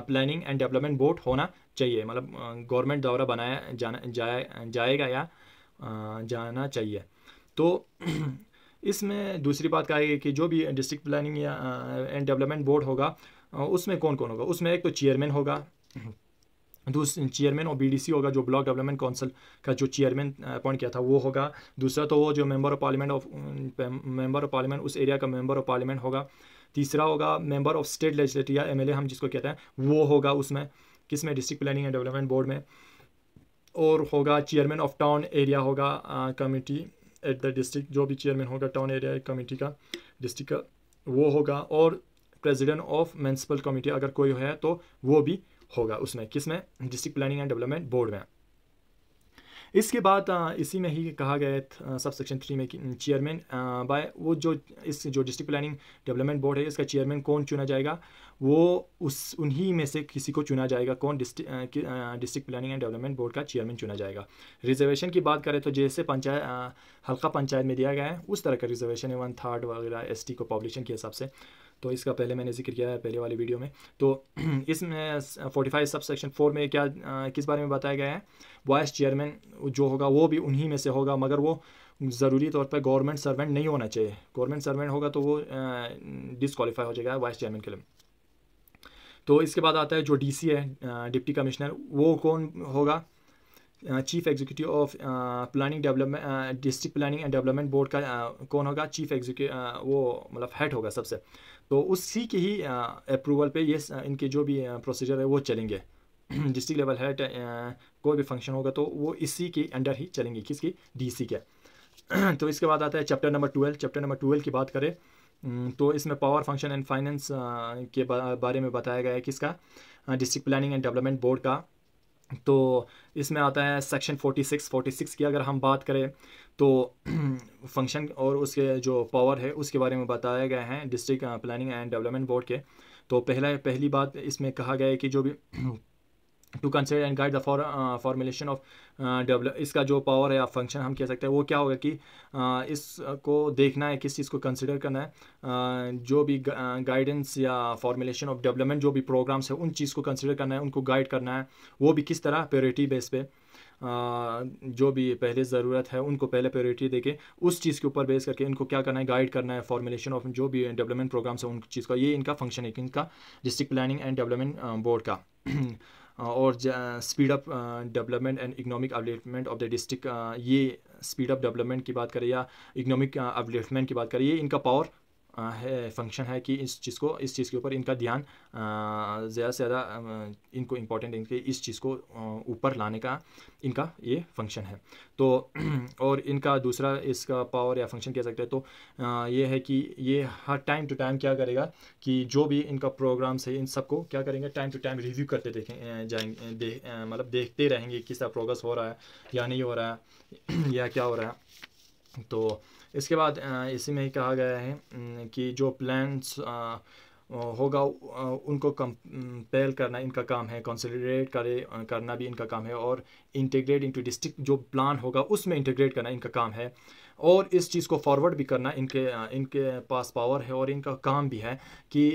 planning and development board होना चाहिए मतलब गवर्नमेंट द्वारा बनाया जाना जाए जाएगा या जाना चाहिए तो इसमें दूसरी बात कहा कि जो भी डिस्ट्रिक्ट प्लानिंग या एंड डेवलपमेंट बोर्ड होगा उसमें कौन कौन होगा उसमें एक तो चेयरमैन होगा दूसरा चेयरमैन और बीडीसी होगा जो ब्लॉक डेवलपमेंट काउंसिल का जो चेयरमैन अपॉइंट किया था वो होगा दूसरा तो वो जो member of parliament of member of parliament उस एरिया का मेंबर ऑफ पार्लियामेंट होगा तीसरा होगा मेंबर ऑफ स्टेट लेजिस्लेटिव या एमएलए हम जिसको कहते हैं वो होगा उसमें किस में district planning and development board में और होगा चेयरमैन ऑफ टाउन एरिया होगा कमेटी एट द डिस्ट्रिक्ट जो भी चेयरमैन होगा टाउन एरिया कमेटी का डिस्ट्रिक्ट का वो होगा और प्रेजिडेंट ऑफ म्यूनसिपल कमेटी अगर कोई है तो वो भी होगा उसमें किस में district planning and development board में इसके बाद इसी में ही कहा गया है सब सेक्शन थ्री में चेयरमैन बाय वो जो इस जो डिस्ट्रिक्ट प्लानिंग डेवलपमेंट बोर्ड है इसका चेयरमैन कौन चुना जाएगा वो उस उन्हीं में से किसी को चुना जाएगा कौन district district planning and development board का चेयरमैन चुना जाएगा रिजर्वेशन की बात करें तो जैसे पंचायत हल्का पंचायत में दिया गया है उस तरह का रिजर्वेशन है वन थर्ड वगैरह एस को पॉपुलेशन के हिसाब से तो इसका पहले मैंने जिक्र किया है पहले वाली वीडियो में तो इसमें forty five sub section four में क्या आ, किस बारे में बताया गया है वाइस चेयरमैन जो होगा वो भी उन्हीं में से होगा मगर वो ज़रूरी तौर पर गवर्नमेंट सर्वेंट नहीं होना चाहिए गवर्नमेंट सर्वेंट होगा तो वो डिसकॉलीफाई हो जाएगा वाइस चेयरमैन के लिए तो इसके बाद आता है जो डी है डिप्टी कमिश्नर वो कौन होगा chief executive of planning development district planning and development board का uh, कौन होगा चीफ एग्जीक्यू uh, वो मतलब हेड होगा सबसे तो उसी के ही अप्रूवल पे ये इनके जो भी प्रोसीजर है वो चलेंगे डिस्ट्रिक्ट लेवल हेड कोई भी फंक्शन होगा तो वो इसी के अंडर ही चलेंगे किसकी डीसी के तो इसके बाद आता है chapter number twelve chapter number twelve की बात करें तो इसमें पावर फंक्शन एंड फाइनेंस के बारे में बताया गया है किसका district planning and development board का तो इसमें आता है सेक्शन 46 46 की अगर हम बात करें तो फंक्शन और उसके जो पावर है उसके बारे में बताया गया है district planning and development board के तो पहला पहली बात इसमें कहा गया है कि जो भी to consider and guide the formulation of develop इसका जो पावर है या फंक्शन हम कह सकते हैं वो क्या होगा कि uh, इसको देखना है किस चीज़ को कंसिडर करना है uh, जो भी गाइडेंस uh, या फॉर्मुलेशन ऑफ डेवलपमेंट जो भी प्रोग्राम्स है उन चीज़ को कंसिडर करना है उनको गाइड करना है वो भी किस तरह प्योरिटी बेस पे uh, जो भी पहले ज़रूरत है उनको पहले प्रायोरिटी देके उस चीज़ के ऊपर बेस करके इनको क्या करना है गाइड करना है फॉर्मुलेशन ऑफ जो भी डेवलपमेंट प्रोग्राम्स है उन चीज़ का ये इनका फंक्शन है इनका district planning and development board का और speed up development and economic upliftment of the district ये स्पीड अप डेवलपमेंट की बात करें या इकोनॉमिक अपडेटमेंट की बात करें ये इनका पावर है फंक्शन है कि इस चीज़ को इस चीज़ के ऊपर इनका ध्यान ज़्यादा से ज़्यादा इनको इम्पोर्टेंट इनके इस चीज़ को ऊपर लाने का इनका ये फंक्शन है तो और इनका दूसरा इसका पावर या फंक्शन कह सकते हैं तो ये है कि ये हर टाइम टू टाइम क्या करेगा कि जो भी इनका प्रोग्राम्स है इन सबको क्या करेंगे टाइम टू टाइम रिव्यू करते देखें जाएंगे दे, मतलब देखते रहेंगे किस तरह प्रोग्रेस हो रहा है या नहीं हो रहा है या क्या हो रहा है तो इसके बाद इसी में ही कहा गया है कि जो प्लान्स होगा उनको कंपेयर करना इनका काम है कंसोलिडेट करे करना भी इनका काम है और इंटीग्रेट इनटू डिस्ट्रिक्ट जो प्लान होगा उसमें इंटीग्रेट करना इनका काम है और इस चीज़ को फॉरवर्ड भी करना इनके इनके पास पावर है और इनका काम भी है कि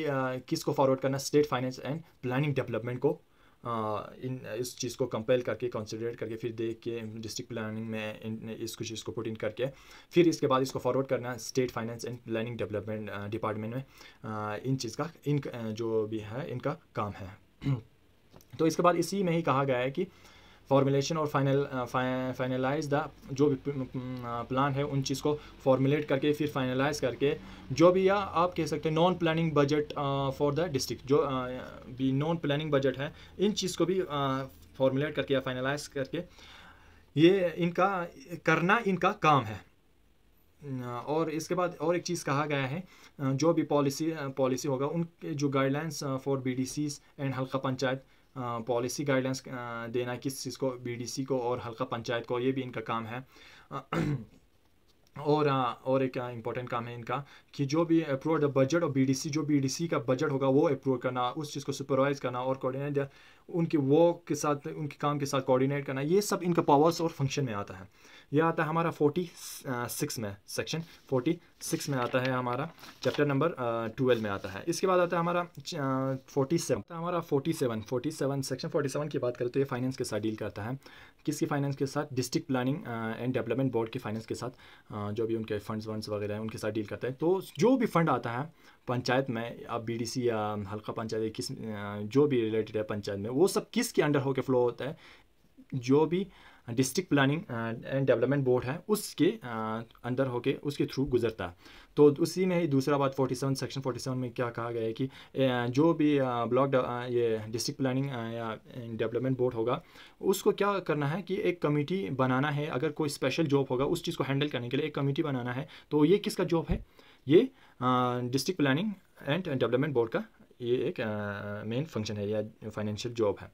किसको फॉरवर्ड करना state finance and planning development को हाँ, इन इस चीज़ को कंपेयर करके कंसिडरेट करके फिर देख के डिस्ट्रिक्ट प्लानिंग में इन कुछ चीज़ को पुट इन करके फिर इसके बाद इसको फॉरवर्ड करना state finance and planning development department में इन चीज़ का इन जो भी है इनका काम है तो इसके बाद इसी में ही कहा गया है कि फॉर्मुलेशन और फाइनल फाइनलाइज द जो भी प्लान mm, mm, uh, है उन चीज़ को फॉर्मुलेट करके फिर फाइनलाइज करके जो भी या आप कह सकते हैं non planning budget for the district जो uh, भी नॉन प्लानिंग बजट है इन चीज़ को भी फॉर्मुलेट uh, करके या फाइनलाइज करके ये इनका करना इनका काम है mm, और इसके बाद और एक चीज़ कहा गया है जो भी पॉलिसी पॉलिसी होगा उनके जो guidelines for B D and Halqa panchayat policy guidelines देना किस चीज़ को बी को और हल्का पंचायत को ये भी इनका काम है और और एक इम्पॉर्टेंट काम है इनका कि जो भी अप्रूव द बजट और बीडीसी जो बीडीसी का बजट होगा वो अप्रूव करना उस चीज़ को सुपरवाइज करना और कोऑर्डिनेट उनके वो के साथ उनके काम के साथ कोऑर्डिनेट करना ये सब इनका पावर्स और फंक्शन में आता है यह आता है हमारा फोर्टी सिक्स में सेक्शन फोर्टी सिक्स में आता है हमारा चैप्टर नंबर ट्वेल्व में आता है इसके बाद आता है हमारा फोर्टी सेवन हमारा forty seven forty seven section forty seven की बात करें तो ये फाइनेंस के साथ डील करता है किसकी फाइनेंस के साथ district planning and development board के फाइनेंस के साथ जो भी उनके फंड्स वंड्स वगैरह हैं उनके साथ डील करता है तो जो भी फंड आता है पंचायत में आप बी या हल्का पंचायत किस जो भी रिलेटेड है पंचायत में वो सब किसके अंडर होकर फ्लो होता है जो भी district planning and development board है उसके अंदर होके उसके थ्रू गुजरता है तो उसी में ही दूसरा बात 47 सेक्शन 47 में क्या कहा गया है कि जो भी ब्लॉक ये डिस्ट्रिक्ट प्लानिंग या डेवलपमेंट बोर्ड होगा उसको क्या करना है कि एक कमेटी बनाना है अगर कोई स्पेशल जॉब होगा उस चीज़ को हैंडल करने के लिए एक कमेटी बनाना है तो ये किसका जॉब है ये district planning and development board का ये एक मेन फंक्शन है या फाइनेंशियल जॉब है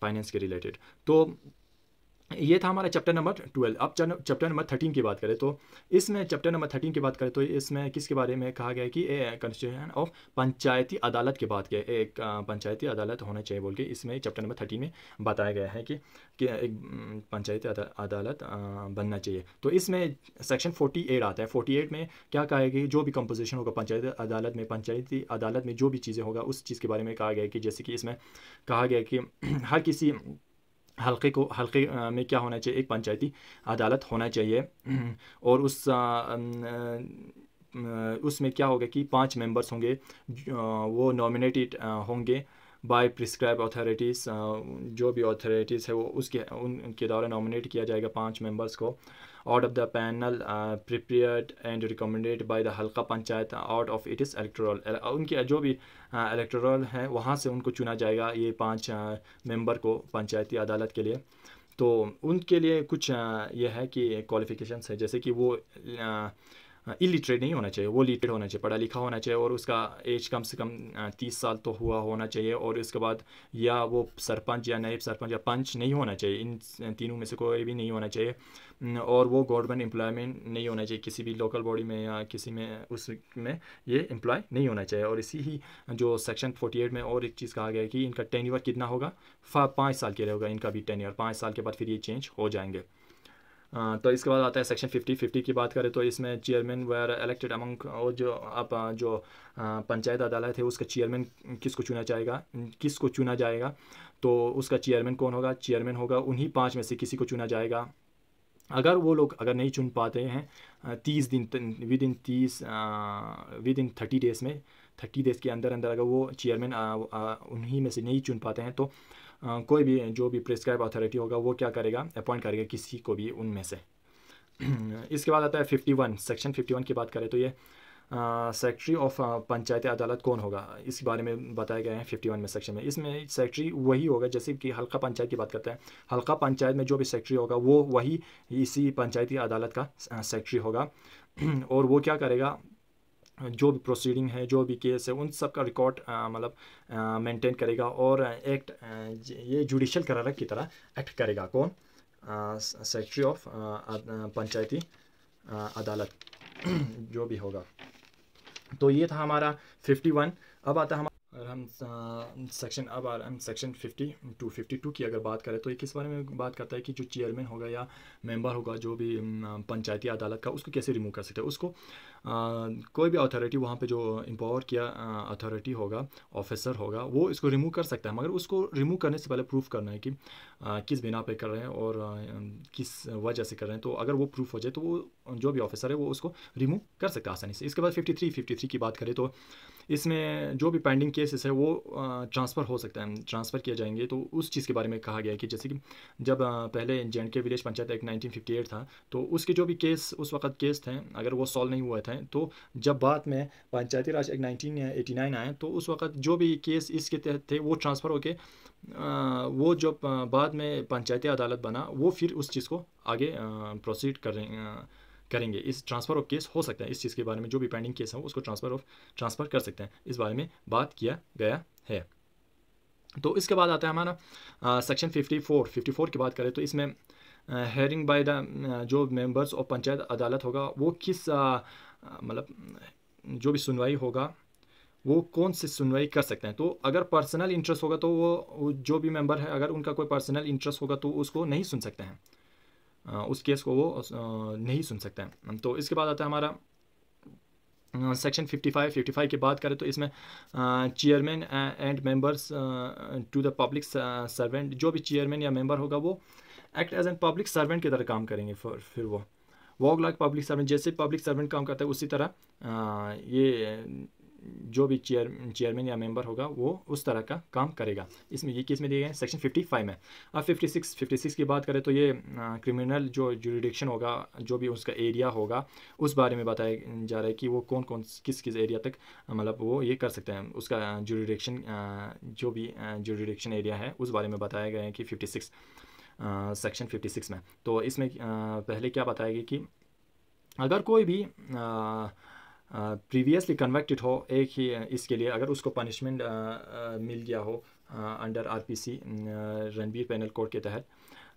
फाइनेंस के रिलेटेड तो ये था हमारा चैप्टर नंबर ट्वेल्व अब चैप्टर नंबर थर्टीन की बात करें तो इसमें चैप्टर नंबर थर्टीन की बात करें तो इसमें किसके बारे में कहा गया कि कि कंस्टिट्यूशन ऑफ पंचायती अदालत की बात किया एक पंचायती अदालत होना चाहिए बोल के इसमें चैप्टर नंबर थर्टीन में बताया गया है कि, कि एक पंचायती अदालत बनना चाहिए तो इसमें सेक्शन फोर्टी एट आता है फोर्टी एट में क्या कहा गया कि जो भी कंपोजिशन होगा पंचायती अदालत में पंचायती अदालत में जो भी चीज़ें होगा उस चीज़ के बारे में कहा गया कि जैसे कि इसमें कहा गया कि हर किसी हल्के को हल्के में क्या होना चाहिए एक पंचायती अदालत होना चाहिए और उस उसमें क्या होगा कि पांच मेंबर्स होंगे वो नॉमिनेटेड होंगे बाय प्रिस्क्राइब अथॉरिटीज़ जो भी अथॉरिटीज़ है वो उसके उन, उनके द्वारा नॉमिनेट किया जाएगा पांच मेंबर्स को out of the panel uh, prepared and recommended by the हल्का panchayat uh, out of its electoral uh, उनके uh, जो भी इलेक्टोरल uh, हैं वहाँ से उनको चुना जाएगा ये पांच मेंबर को पंचायती अदालत के लिए तो उनके लिए कुछ ये है कि क्वालिफिकेशंस है जैसे कि वो इलिटरेट हाँ, नहीं होना चाहिए वो लिटरेट होना चाहिए पढ़ा लिखा होना चाहिए और उसका एज कम से कम तीस साल तो हुआ होना चाहिए और उसके बाद या वो सरपंच या नायब सरपंच या पंच नहीं होना चाहिए इन तीनों में से कोई भी नहीं होना चाहिए और वो गवर्नमेंट एम्प्लॉयमेंट नहीं होना चाहिए किसी भी लोकल बॉडी में या किसी में उस में ये एम्प्लॉय नहीं होना चाहिए और इसी ही जो सेक्शन फोर्टी एट में और एक चीज़ कहा गया है कि इनका टेन्यूअर कितना होगा पाँच साल के लिए होगा इनका भी टेन्यूअर पाँच साल के बाद फिर ये चेंज हो जाएंगे तो इसके बाद आता है सेक्शन 50 50 की बात करें तो इसमें चेयरमैन वेयर इलेक्टेड अमंग और जो आप जो पंचायत अदालत है उसका चेयरमैन किसको चुना जाएगा किसको चुना जाएगा तो उसका चेयरमैन कौन होगा चेयरमैन होगा उन्हीं पाँच में से किसी को चुना जाएगा अगर वो लोग अगर नहीं चुन पाते हैं तीस दिन विद इन तीस विद इन थर्टी डेज़ में थर्टी डेज़ के अंदर अंदर अगर वो चेयरमैन उन्हीं में से नहीं चुन पाते हैं तो कोई भी जो भी प्रिस्क्राइब अथॉरिटी होगा वो क्या करेगा अपॉइंट करेगा किसी को भी उनमें से इसके बाद आता है fifty one section fifty one की बात करें तो ये सेक्रेटरी ऑफ पंचायती अदालत कौन होगा इस बारे में बताया गया है फिफ्टी वन में सेक्शन में इसमें सेक्रेटरी वही होगा जैसे कि हल्का पंचायत की बात करते हैं हल्का पंचायत में जो भी सेक्रेटरी होगा वो वही इसी पंचायती अदालत का सेक्रेटरी होगा और वो क्या करेगा जो भी प्रोसीडिंग है जो भी केस है उन सब का रिकॉर्ड मतलब मेंटेन करेगा और एक्ट ये जुडिशल करारा की तरह एक्ट करेगा कौन सेक्रेटरी ऑफ पंचायती अदालत जो भी होगा तो ये था हमारा फिफ्टी वन अब आता हमारा अगर हम सेक्शन अब आ हम सेक्शन 50 252 की अगर बात करें तो ये किस बारे में बात करता है कि जो चेयरमैन होगा या मेंबर होगा जो भी पंचायती अदालत का उसको कैसे रिमूव कर सकते हैं उसको आ, कोई भी अथॉरिटी वहाँ पे जो एम्पावर किया अथॉरिटी होगा ऑफिसर होगा वो इसको रिमूव कर सकता है मगर उसको रिमूव करने से पहले प्रूफ करना है कि आ, किस बिना पे कर रहे हैं और आ, किस वजह से कर रहे हैं तो अगर वो प्रूफ हो जाए तो वो जो भी ऑफिसर है वो उसको रिमूव कर सकता है आसानी से इसके बाद फिफ्टी थ्री की बात करें तो इसमें जो भी पेंडिंग केसेस है वो ट्रांसफ़र हो सकता है ट्रांसफ़र किए जाएंगे तो उस चीज़ के बारे में कहा गया है कि जैसे कि जब पहले जे के विलेज पंचायत एक्ट नाइनटीन था तो उसके जो भी केस उस वक्त केस थे अगर वो सॉल्व नहीं हुए थे तो जब बाद में पंचायती राज एक्ट नाइनटीन आए तो उस वक्त जो भी केस इसके तहत थे वो ट्रांसफ़र आ, वो जब बाद में पंचायती अदालत बना वो फिर उस चीज़ को आगे प्रोसीड कर रहे हैं करेंगे इस ट्रांसफर ऑफ केस हो सकता है इस चीज़ के बारे में जो भी पेंडिंग केस है उसको ट्रांसफर ऑफ ट्रांसफर कर सकते हैं इस बारे में बात किया गया है तो इसके बाद आता है हमारा सेक्शन 54 54 की बात करें तो इसमें हेयरिंग बाय द जो मेंबर्स ऑफ पंचायत अदालत होगा वो किस मतलब जो भी सुनवाई होगा वो कौन सी सुनवाई कर सकते हैं तो अगर पर्सनल इंटरेस्ट होगा तो वो जो भी मेंबर है अगर उनका कोई पर्सनल इंटरेस्ट होगा तो उसको नहीं सुन सकते हैं उस केस को वो नहीं सुन सकते हैं तो इसके बाद आता है हमारा सेक्शन 55 55 की बात करें तो इसमें chairman and members to the public servant जो भी चेयरमैन या मेंबर होगा वो act as an public servant की तरह काम करेंगे फिर फिर वो वॉक लाइक पब्लिक सर्वेंट जैसे पब्लिक सर्वेंट काम करता है उसी तरह आ, ये जो भी चेयर चेयरमैन या मेंबर होगा वो उस तरह का काम करेगा इसमें ये किस में दिए गए सेक्शन 55 में अब 56 56 की बात करें तो ये क्रिमिनल जो जुडिडिक्शन होगा जो भी उसका एरिया होगा उस बारे में बताया जा रहा है कि वो कौन कौन किस किस एरिया तक मतलब वो ये कर सकते हैं उसका जुडिडिक्शन जो भी जुडिडिक्शन एरिया है उस बारे में बताया गया है कि फिफ्टी सेक्शन फिफ्टी सिक्स में तो इसमें आ, पहले क्या बताया गया कि अगर कोई भी आ, प्रीवियसली कन्वेक्टेड हो एक ही इसके लिए अगर उसको पनिशमेंट मिल गया हो under RPC Ranbir penal code के तहत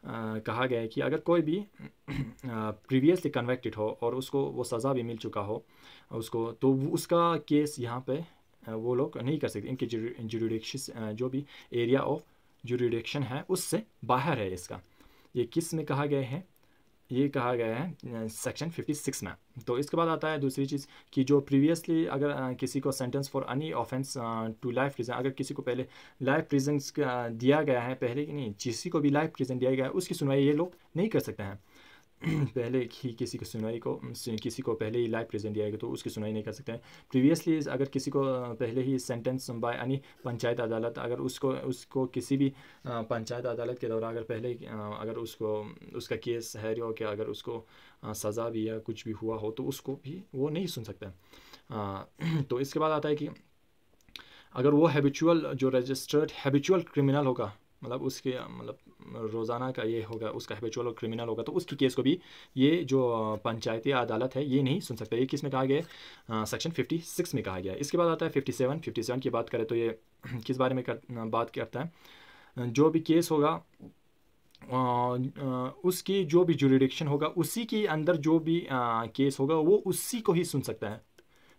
कहा गया है कि अगर कोई भी प्रीवियसली कन्वेक्टेड हो और उसको वो सज़ा भी मिल चुका हो उसको तो उसका केस यहाँ पे वो लोग नहीं कर सकते इनके जुडिडिक्श जो भी एरिया ऑफ जुडिडिक्शन है उससे बाहर है इसका ये किस में कहा गया है ये कहा गया है सेक्शन 56 में तो इसके बाद आता है दूसरी चीज़ कि जो प्रीवियसली अगर किसी को sentence for any offence to life prison अगर किसी को पहले लाइफ प्रिजन दिया गया है पहले कि नहीं किसी को भी लाइफ प्रिजन दिया गया है उसकी सुनवाई ये लोग नहीं कर सकते हैं पहले ही किसी की सुनवाई को किसी को पहले ही लाइव प्रेजेंट दिया गया तो उसकी सुनवाई नहीं कर सकते हैं प्रीवियसली अगर किसी को पहले ही सेंटेंस बाय यानी पंचायत अदालत अगर उसको उसको किसी भी पंचायत अदालत के दौरान अगर पहले अगर उसको उसका केस है या कि अगर उसको सज़ा भी या कुछ भी हुआ हो तो उसको भी वो नहीं सुन सकता तो इसके बाद आता है कि अगर वो हैबिचुअल जो रजिस्टर्ड हैबिचुअल क्रिमिनल होगा मतलब उसके मतलब रोज़ाना का ये होगा उसका हैबिचुअल और क्रिमिनल होगा तो उसकी केस को भी ये जो पंचायती अदालत है ये नहीं सुन सकता ये किस में कहा गया है सेक्शन 56 में कहा गया इसके बाद आता है 57 57 की बात करें तो ये किस बारे में कर, बात करता है जो भी केस होगा उसकी जो भी जुरिडिक्शन होगा उसी के अंदर जो भी केस होगा वो उसी को ही सुन सकता है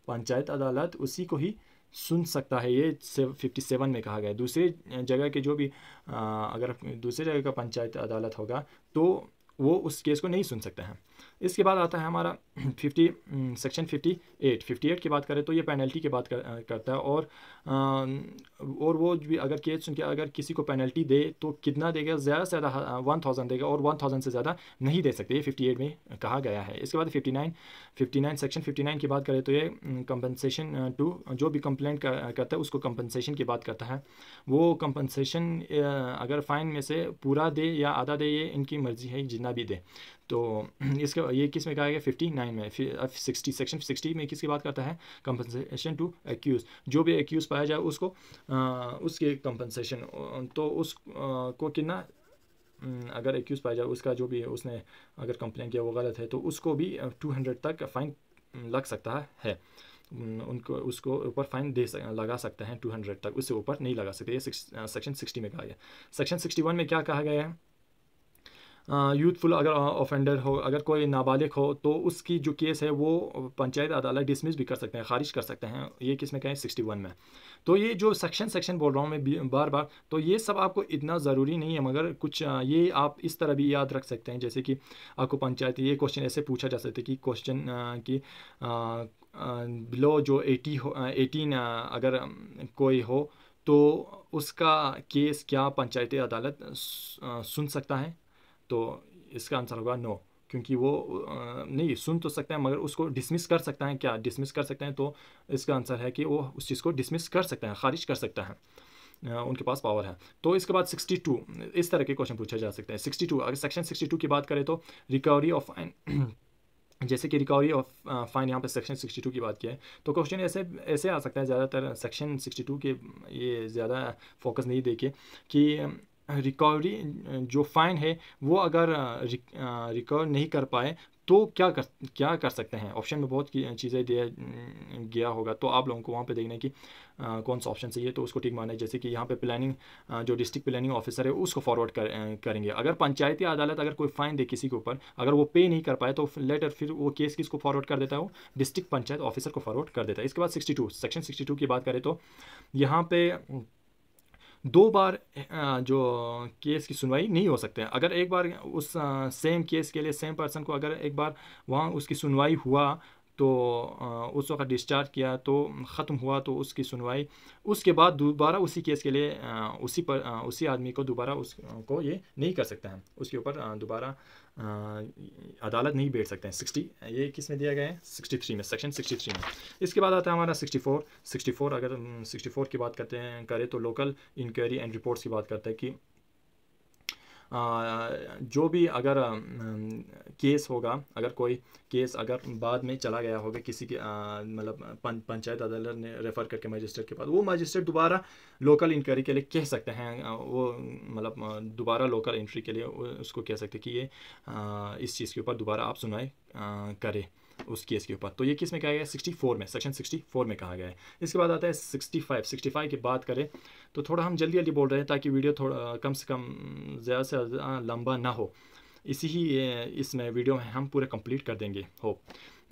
पंचायत अदालत उसी को ही सुन सकता है ये फिफ्टी सेवन में कहा गया दूसरे जगह के जो भी अगर दूसरे जगह का पंचायत अदालत होगा तो वो उस केस को नहीं सुन सकते हैं इसके बाद आता है हमारा fifty section fifty eight fifty eight की बात करें तो ये पेनल्टी की बात कर, करता है और आ, और वो भी अगर केस के अगर किसी को पेनल्टी दे तो कितना देगा ज़्यादा से ज़्यादा वन थाउजेंड देगा और वन थाउजेंड से ज़्यादा नहीं दे सकते ये फिफ्टी एट में कहा गया है इसके बाद fifty nine fifty nine section fifty nine की बात करें तो ये कंपनसेशन टू जो भी कंप्लेंट कर, करता है उसको कंपनसेशन की बात करता है वो कंपनसेशन अगर फ़ाइन में से पूरा दे या आधा दे ये इनकी मर्ज़ी है जितना भी दे तो इसका ये किस में कहा गया फिफ्टी नाइन में फिर सिक्सटी सेक्शन सिक्सटी में किसकी बात करता है कंपनसेशन टू एक्यूज़ जो भी एक्यूज़ पाया जाए उसको आ, उसके कंपनसेशन तो उस आ, को कितना अगर एक्यूज़ पाया जाए उसका जो भी उसने अगर कंप्लेन किया वो गलत है तो उसको भी टू हंड्रेड तक फाइन लग सकता है उनको उसको ऊपर फाइन दे सक, लगा सकते हैं टू हंड्रेड तक उससे ऊपर नहीं लगा सकते ये सेक्शन सिक्सटी में कहा गया सेक्शन सिक्सटी वन में क्या कहा गया है यूथफुल अगर ऑफेंडर हो अगर कोई नाबालिग हो तो उसकी जो केस है वो पंचायत अदालत डिसमिस भी कर सकते हैं खारिज कर सकते हैं ये किस में कहें सिक्सटी वन में तो ये जो सेक्शन सेक्शन बोल रहा हूँ मैं बार बार तो ये सब आपको इतना ज़रूरी नहीं है मगर कुछ ये आप इस तरह भी याद रख सकते हैं जैसे कि आपको पंचायत ये क्वेश्चन ऐसे पूछा जा सकता है कि क्वेश्चन की बिलो जो एटी हो एटीन अगर कोई हो तो उसका केस क्या पंचायती अदालत सुन सकता है तो इसका आंसर होगा नो क्योंकि वो नहीं सुन तो सकते हैं मगर उसको डिसमिस कर सकते हैं क्या डिसमिस कर सकते हैं तो इसका आंसर है कि वो उस चीज़ को डिसमिस कर सकते हैं खारिज कर सकता है उनके पास पावर है तो इसके बाद 62 इस तरह के क्वेश्चन पूछे जा सकते हैं 62 अगर सेक्शन 62 की बात करें तो रिकवरी ऑफ एन जैसे कि रिकवरी ऑफ फाइन यहाँ पर सेक्शन 62 की बात की है तो क्वेश्चन ऐसे ऐसे आ सकता है ज़्यादातर सेक्शन 62 के ये ज़्यादा फोकस नहीं देखे कि रिकवरी जो फाइन है वो अगर रिकवर नहीं कर पाए तो क्या कर क्या कर सकते हैं ऑप्शन में बहुत चीज़ें दिया गया होगा तो आप लोगों को वहाँ पे देखने की आ, कौन सा ऑप्शन सही है तो उसको ठीक माना है जैसे कि यहाँ पे प्लानिंग जो डिस्ट्रिक्ट प्लानिंग ऑफिसर है उसको फॉरवर्ड कर, करेंगे अगर पंचायती अदालत अगर कोई फाइन दे किसी के ऊपर अगर वो पे नहीं कर पाए तो लेटर फिर वो केस किसको फॉरवर्ड कर देता है वो डिस्ट्रिक्ट पंचायत ऑफिसर को फॉरवर्ड कर देता है इसके बाद सिक्सटी सेक्शन सिक्सटी की बात करें तो यहाँ पर दो बार जो केस की सुनवाई नहीं हो सकते अगर एक बार उस सेम केस के लिए सेम पर्सन को अगर एक बार वहाँ उसकी सुनवाई हुआ तो उस वक्त डिस्चार्ज किया तो ख़त्म हुआ तो उसकी सुनवाई उसके बाद दोबारा उसी केस के लिए उसी पर उसी आदमी को दोबारा उसको ये नहीं कर सकते हैं उसके ऊपर दोबारा अदालत नहीं बैठ सकते हैं सिक्सटी ये किस में दिया गया है सिक्सटी थ्री में सेक्शन सिक्सटी थ्री में इसके बाद आता है हमारा सिक्सटी फोर सिक्सटी फोर अगर सिक्सटी फोर की बात करते हैं करें तो लोकल इंक्वायरी एंड रिपोर्ट्स की बात करते हैं कि जो भी अगर केस होगा अगर कोई केस अगर बाद में चला गया होगा किसी के मतलब पं, पंचायत अदालत ने रेफ़र करके मजिस्ट्रेट के पास वो मजिस्ट्रेट दोबारा लोकल इंक्वायरी के लिए कह सकते हैं वो मतलब दोबारा लोकल इंट्री के लिए उसको कह सकते हैं कि ये इस चीज़ के ऊपर दोबारा आप सुनाई करें उस केस के ऊपर तो ये किस में कहा गया है सिक्सटी फोर में सेक्शन सिक्सटी फोर में कहा गया है इसके बाद आता है सिक्सटी फाइव सिक्सटी फाइव की बात करें तो थोड़ा हम जल्दी जल्दी बोल रहे हैं ताकि वीडियो थोड़ा कम से कम ज़्यादा से ज़्यादा लंबा ना हो इसी ही इसमें वीडियो में हम पूरे कंप्लीट कर देंगे हो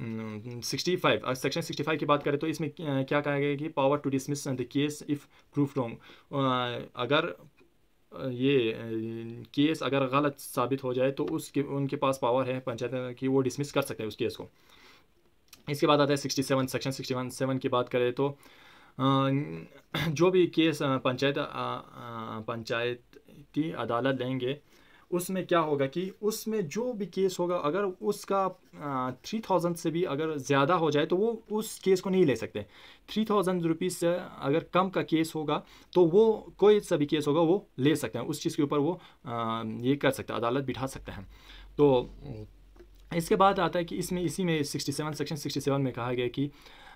सिक्सटी फाइव अगर सेक्शन सिक्सटी फाइव की बात करें तो इसमें क्या कहा गया कि power to dismiss the case if proof wrong अगर ये केस अगर गलत साबित हो जाए तो उसके उनके पास पावर है पंचायत की वो डिसमिस कर सकते हैं उस केस को इसके बाद आता है sixty seven section sixty one seven की बात करें तो जो भी केस पंचायत पंचायती अदालत लेंगे उसमें क्या होगा कि उसमें जो भी केस होगा अगर उसका थ्री थाउजेंड से भी अगर ज़्यादा हो जाए तो वो उस केस को नहीं ले सकते थ्री थाउजेंड रुपीज़ से अगर कम का केस होगा तो वो कोई सा भी केस होगा वो ले सकते हैं उस चीज़ के ऊपर वो आ, ये कर सकते हैं अदालत बिठा सकते हैं तो इसके बाद आता है कि इसमें इसी में 67 सेक्शन 67 में कहा गया कि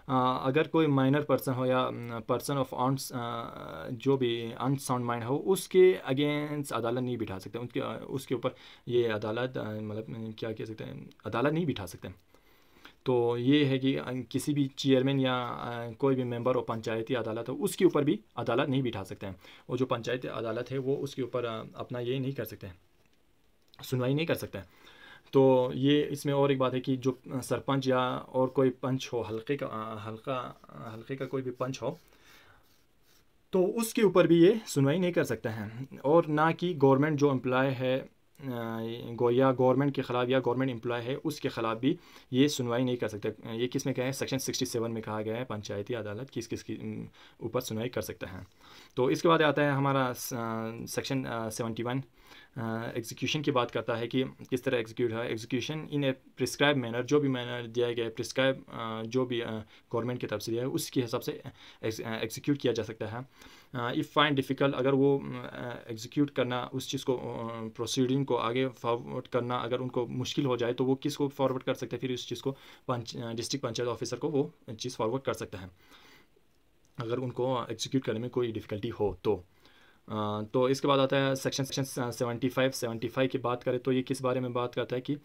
आ, अगर कोई माइनर पर्सन हो या पर्सन ऑफ ऑन्ट्स जो भी अनसाउंड माइंड हो उसके अगेंस्ट अदालत नहीं बिठा सकते उनके उसके ऊपर ये अदालत मतलब क्या कह सकते हैं अदालत नहीं बिठा सकते तो ये है कि किसी भी चेयरमैन या कोई भी मेंबर और पंचायती अदालत हो उसके ऊपर भी अदालत नहीं बिठा सकते हैं और जो पंचायती अदालत है वो उसके ऊपर अपना ये नहीं कर सकते सुनवाई नहीं कर सकते हैं तो ये इसमें और एक बात है कि जो सरपंच या और कोई पंच हो हल्के का हल्का हल्के का कोई भी पंच हो तो उसके ऊपर भी ये सुनवाई नहीं कर सकते हैं और ना कि गवर्नमेंट जो एम्प्लॉय है या गवर्नमेंट के ख़िलाफ़ या गवर्नमेंट एम्प्लॉय है उसके ख़िलाफ़ भी ये सुनवाई नहीं कर सकते ये किस में कहा है सेक्शन 67 में कहा गया है पंचायती अदालत किस किस के ऊपर सुनवाई कर सकते हैं तो इसके बाद आता है हमारा सेक्शन सेवेंटी वन एग्जीक्यूशन की बात करता है कि किस तरह एग्जीक्यूट है execution in a prescribe manner जो भी मैनर दिया गया प्रिस्क्राइब जो भी गवर्नमेंट की तरफ से दिया है उसके हिसाब से एग्जीक्यूट किया जा सकता है इफ़ फाइंड डिफ़िकल्ट अगर वो एग्जीक्यूट करना उस चीज़ को प्रोसीडिंग को आगे फॉरवर्ड करना अगर उनको मुश्किल हो जाए तो वो किस को फॉरवर्ड कर सकते हैं फिर उस चीज़ को पंच डिस्ट्रिक्ट पंचायत ऑफिसर को वो चीज़ फॉरवर्ड कर सकता है अगर उनको एग्जीक्यूट करने में कोई डिफ़िकल्टी हो तो तो इसके बाद आता है section section seventy five seventy five की बात करें तो ये किस बारे में बात करता है कि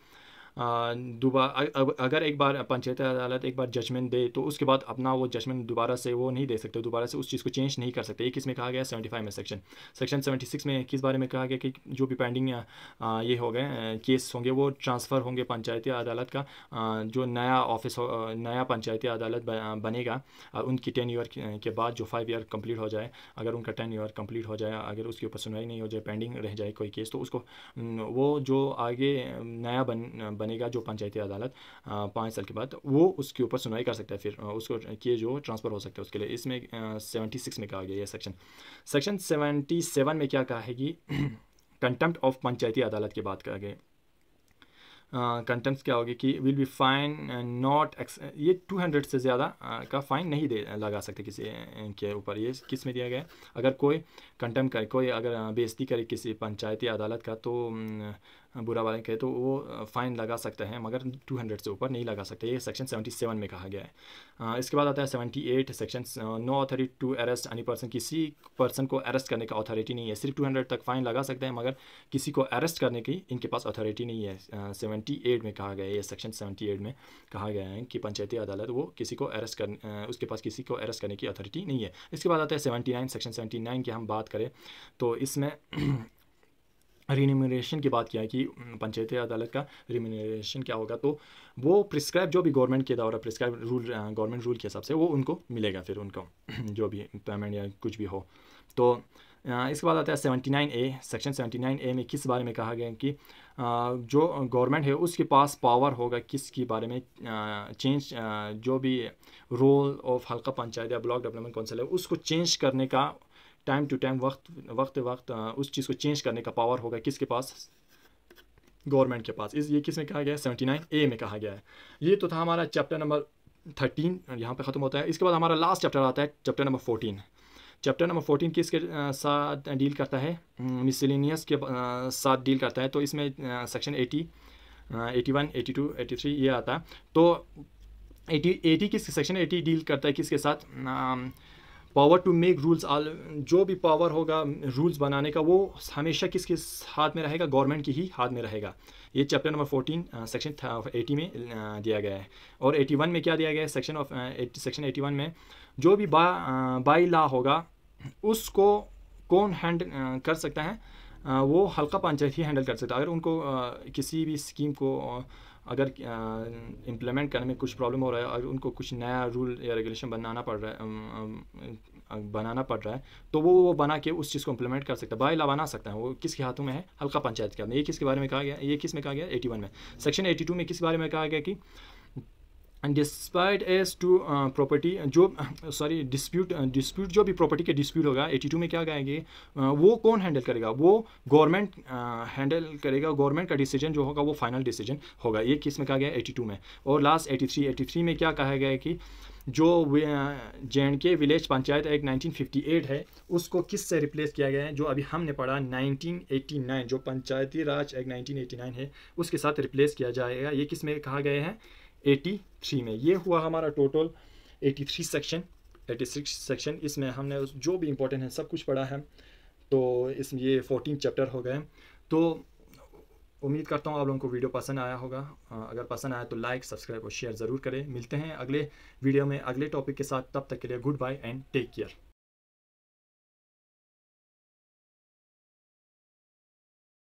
दोबारा अगर एक बार पंचायत अदालत एक बार जजमेंट दे तो उसके बाद अपना वो जजमेंट दोबारा से वो नहीं दे सकते दोबारा से उस चीज़ को चेंज नहीं कर सकते ये किस में कहा गया सेवेंटी फाइव में सेक्शन सेक्शन सेवेंटी सिक्स में किस बारे में कहा गया कि जो भी पेंडिंग ये हो गए केस होंगे वो ट्रांसफ़र होंगे पंचायती अदालत का जो नया ऑफिस नया पंचायती अदालत बनेगा उनकी टेन ईयर के बाद जो फाइव ईयर कम्प्लीट हो जाए अगर उनका टेन ईयर कम्प्लीट हो जाए अगर उसके ऊपर सुनवाई नहीं हो जाए पेंडिंग रह जाए कोई केस तो उसको वो जो आगे नया बन, बन बनेगा जो पंचायती अदालत पाँच साल के बाद वो उसके ऊपर सुनवाई कर सकता है फिर उसको किए जो ट्रांसफ़र हो सकता है उसके लिए इसमें सेवेंटी सिक्स में कहा गया यह सेक्शन सेक्शन सेवेंटी सेवन में क्या कहा है कि कंटेम्प्ट ऑफ पंचायती अदालत की बात कहा गया कंटेंट्स uh, क्या होगी कि will be fine not ex ये टू हंड्रेड से ज़्यादा uh, का फाइन नहीं दे लगा सकते किसी के ऊपर ये किस में दिया गया अगर कोई कंटेम्प्ट करे कोई अगर बेइज्जती करे किसी पंचायती अदालत का तो uh, बुरा वाले के तो वो फ़ाइन लगा सकते हैं मगर 200 से ऊपर नहीं लगा सकते ये सेक्शन 77 में कहा गया है इसके बाद आता है 78 section no authority to arrest any person किसी पर्सन को अरेस्ट करने का अथॉरिटी नहीं है सिर्फ 200 तक फ़ाइन लगा सकते हैं मगर किसी को अरेस्ट करने की इनके पास अथॉरिटी नहीं है सेवेंटी में कहा गया है ये सेक्शन सेवेंटी में कहा गया है कि पंचायती अदालत वो किसी को अरेस्ट कर उसके पास किसी को अरेस्ट करने की अथॉरिटी नहीं है इसके बाद आता है सेवेंटी सेक्शन सेवेंटी की हम बात करें तो इसमें रीनिमरेशन की बात किया है कि पंचायती अदालत का रीनिमरेशन क्या होगा तो वो प्रिस्क्राइब जो भी गवर्नमेंट के द्वारा प्रिस्क्राइब रूल गवर्नमेंट रूल के हिसाब से वो उनको मिलेगा फिर उनको जो भी पेमेंट या कुछ भी हो तो इसके बाद आता है seventy nine A section seventy nine A में किस बारे में कहा गया कि जो गवर्नमेंट है उसके पास पावर होगा किस के बारे में चेंज जो भी रोल ऑफ हल्का पंचायत या ब्लॉक डेवलपमेंट काउंसिल है उसको चेंज करने का टाइम टू टाइम वक्त वक्त वक्त उस चीज़ को चेंज करने का पावर होगा किसके पास गवर्नमेंट के पास इस ये किस में कहा गया है सेवेंटी नाइन ए में कहा गया है ये तो था हमारा चैप्टर नंबर थर्टीन यहाँ पे ख़त्म होता है इसके बाद हमारा लास्ट चैप्टर आता है chapter number fourteen chapter number किस किसके साथ डील करता है मिसलिनियस के साथ डील करता है तो इसमें section eighty eighty one eighty two eighty three ये आता है तो एटी एटी किस सेक्शन एटी डील करता है किसके साथ पावर टू मेक रूल्स जो भी पावर होगा रूल्स बनाने का वो हमेशा किसके हाथ में रहेगा गवर्नमेंट की ही हाथ में रहेगा ये chapter number fourteen section eighty में uh, दिया गया है और एटी वन में क्या दिया गया है section of section eighty one में जो भी बा, बाई लॉ होगा उसको कौन हैंड uh, कर सकता है uh, वो हल्का पंचायत ही हैंडल कर सकता है अगर उनको किसी भी स्कीम को अगर इम्प्लीमेंट करने में कुछ प्रॉब्लम हो रहा है और उनको कुछ नया रूल या रेगुलेशन बनाना पड़ रहा है बनाना पड़ रहा है तो वो वो बना के उस चीज़ को इम्प्लीमेंट कर सकता है बाय बना सकता है वो किसके हाथों में है हल्का पंचायत के हाथ में ये किसके बारे में कहा गया ये किस में कहा गया एटी वन में सेक्शन एटी टू में किस बारे में कहा गया कि डिस्पाइट एस टू प्रॉपर्टी जो सॉरी डिस्प्यूट डिस्प्यूट जो भी प्रॉपर्टी के डिस्प्यूट होगा 82 में क्या uh, वो कौन हैंडल करेगा वो गवर्नमेंट हैंडल uh, करेगा गवर्नमेंट का डिसीजन जो होगा वो फाइनल डिसीजन होगा ये किस में कहा गया 82 में और लास्ट 83 83 में क्या कहा गया कि जो J and K village panchayat act 1958 है उसको किस से रिप्लेस किया गया है जो अभी हमने पढ़ा 1989 जो पंचायती राज एक्ट 1989 है उसके साथ रिप्लेस किया जाएगा ये किस में कहा गया है 83 में ये हुआ हमारा टोटल 83 सेक्शन 86 सेक्शन इसमें हमने जो भी इम्पोर्टेंट है सब कुछ पढ़ा है तो इसमें ये 14 चैप्टर हो गए तो उम्मीद करता हूँ आप लोगों को वीडियो पसंद आया होगा अगर पसंद आया तो लाइक सब्सक्राइब और शेयर ज़रूर करें मिलते हैं अगले वीडियो में अगले टॉपिक के साथ तब तक के लिए goodbye and take care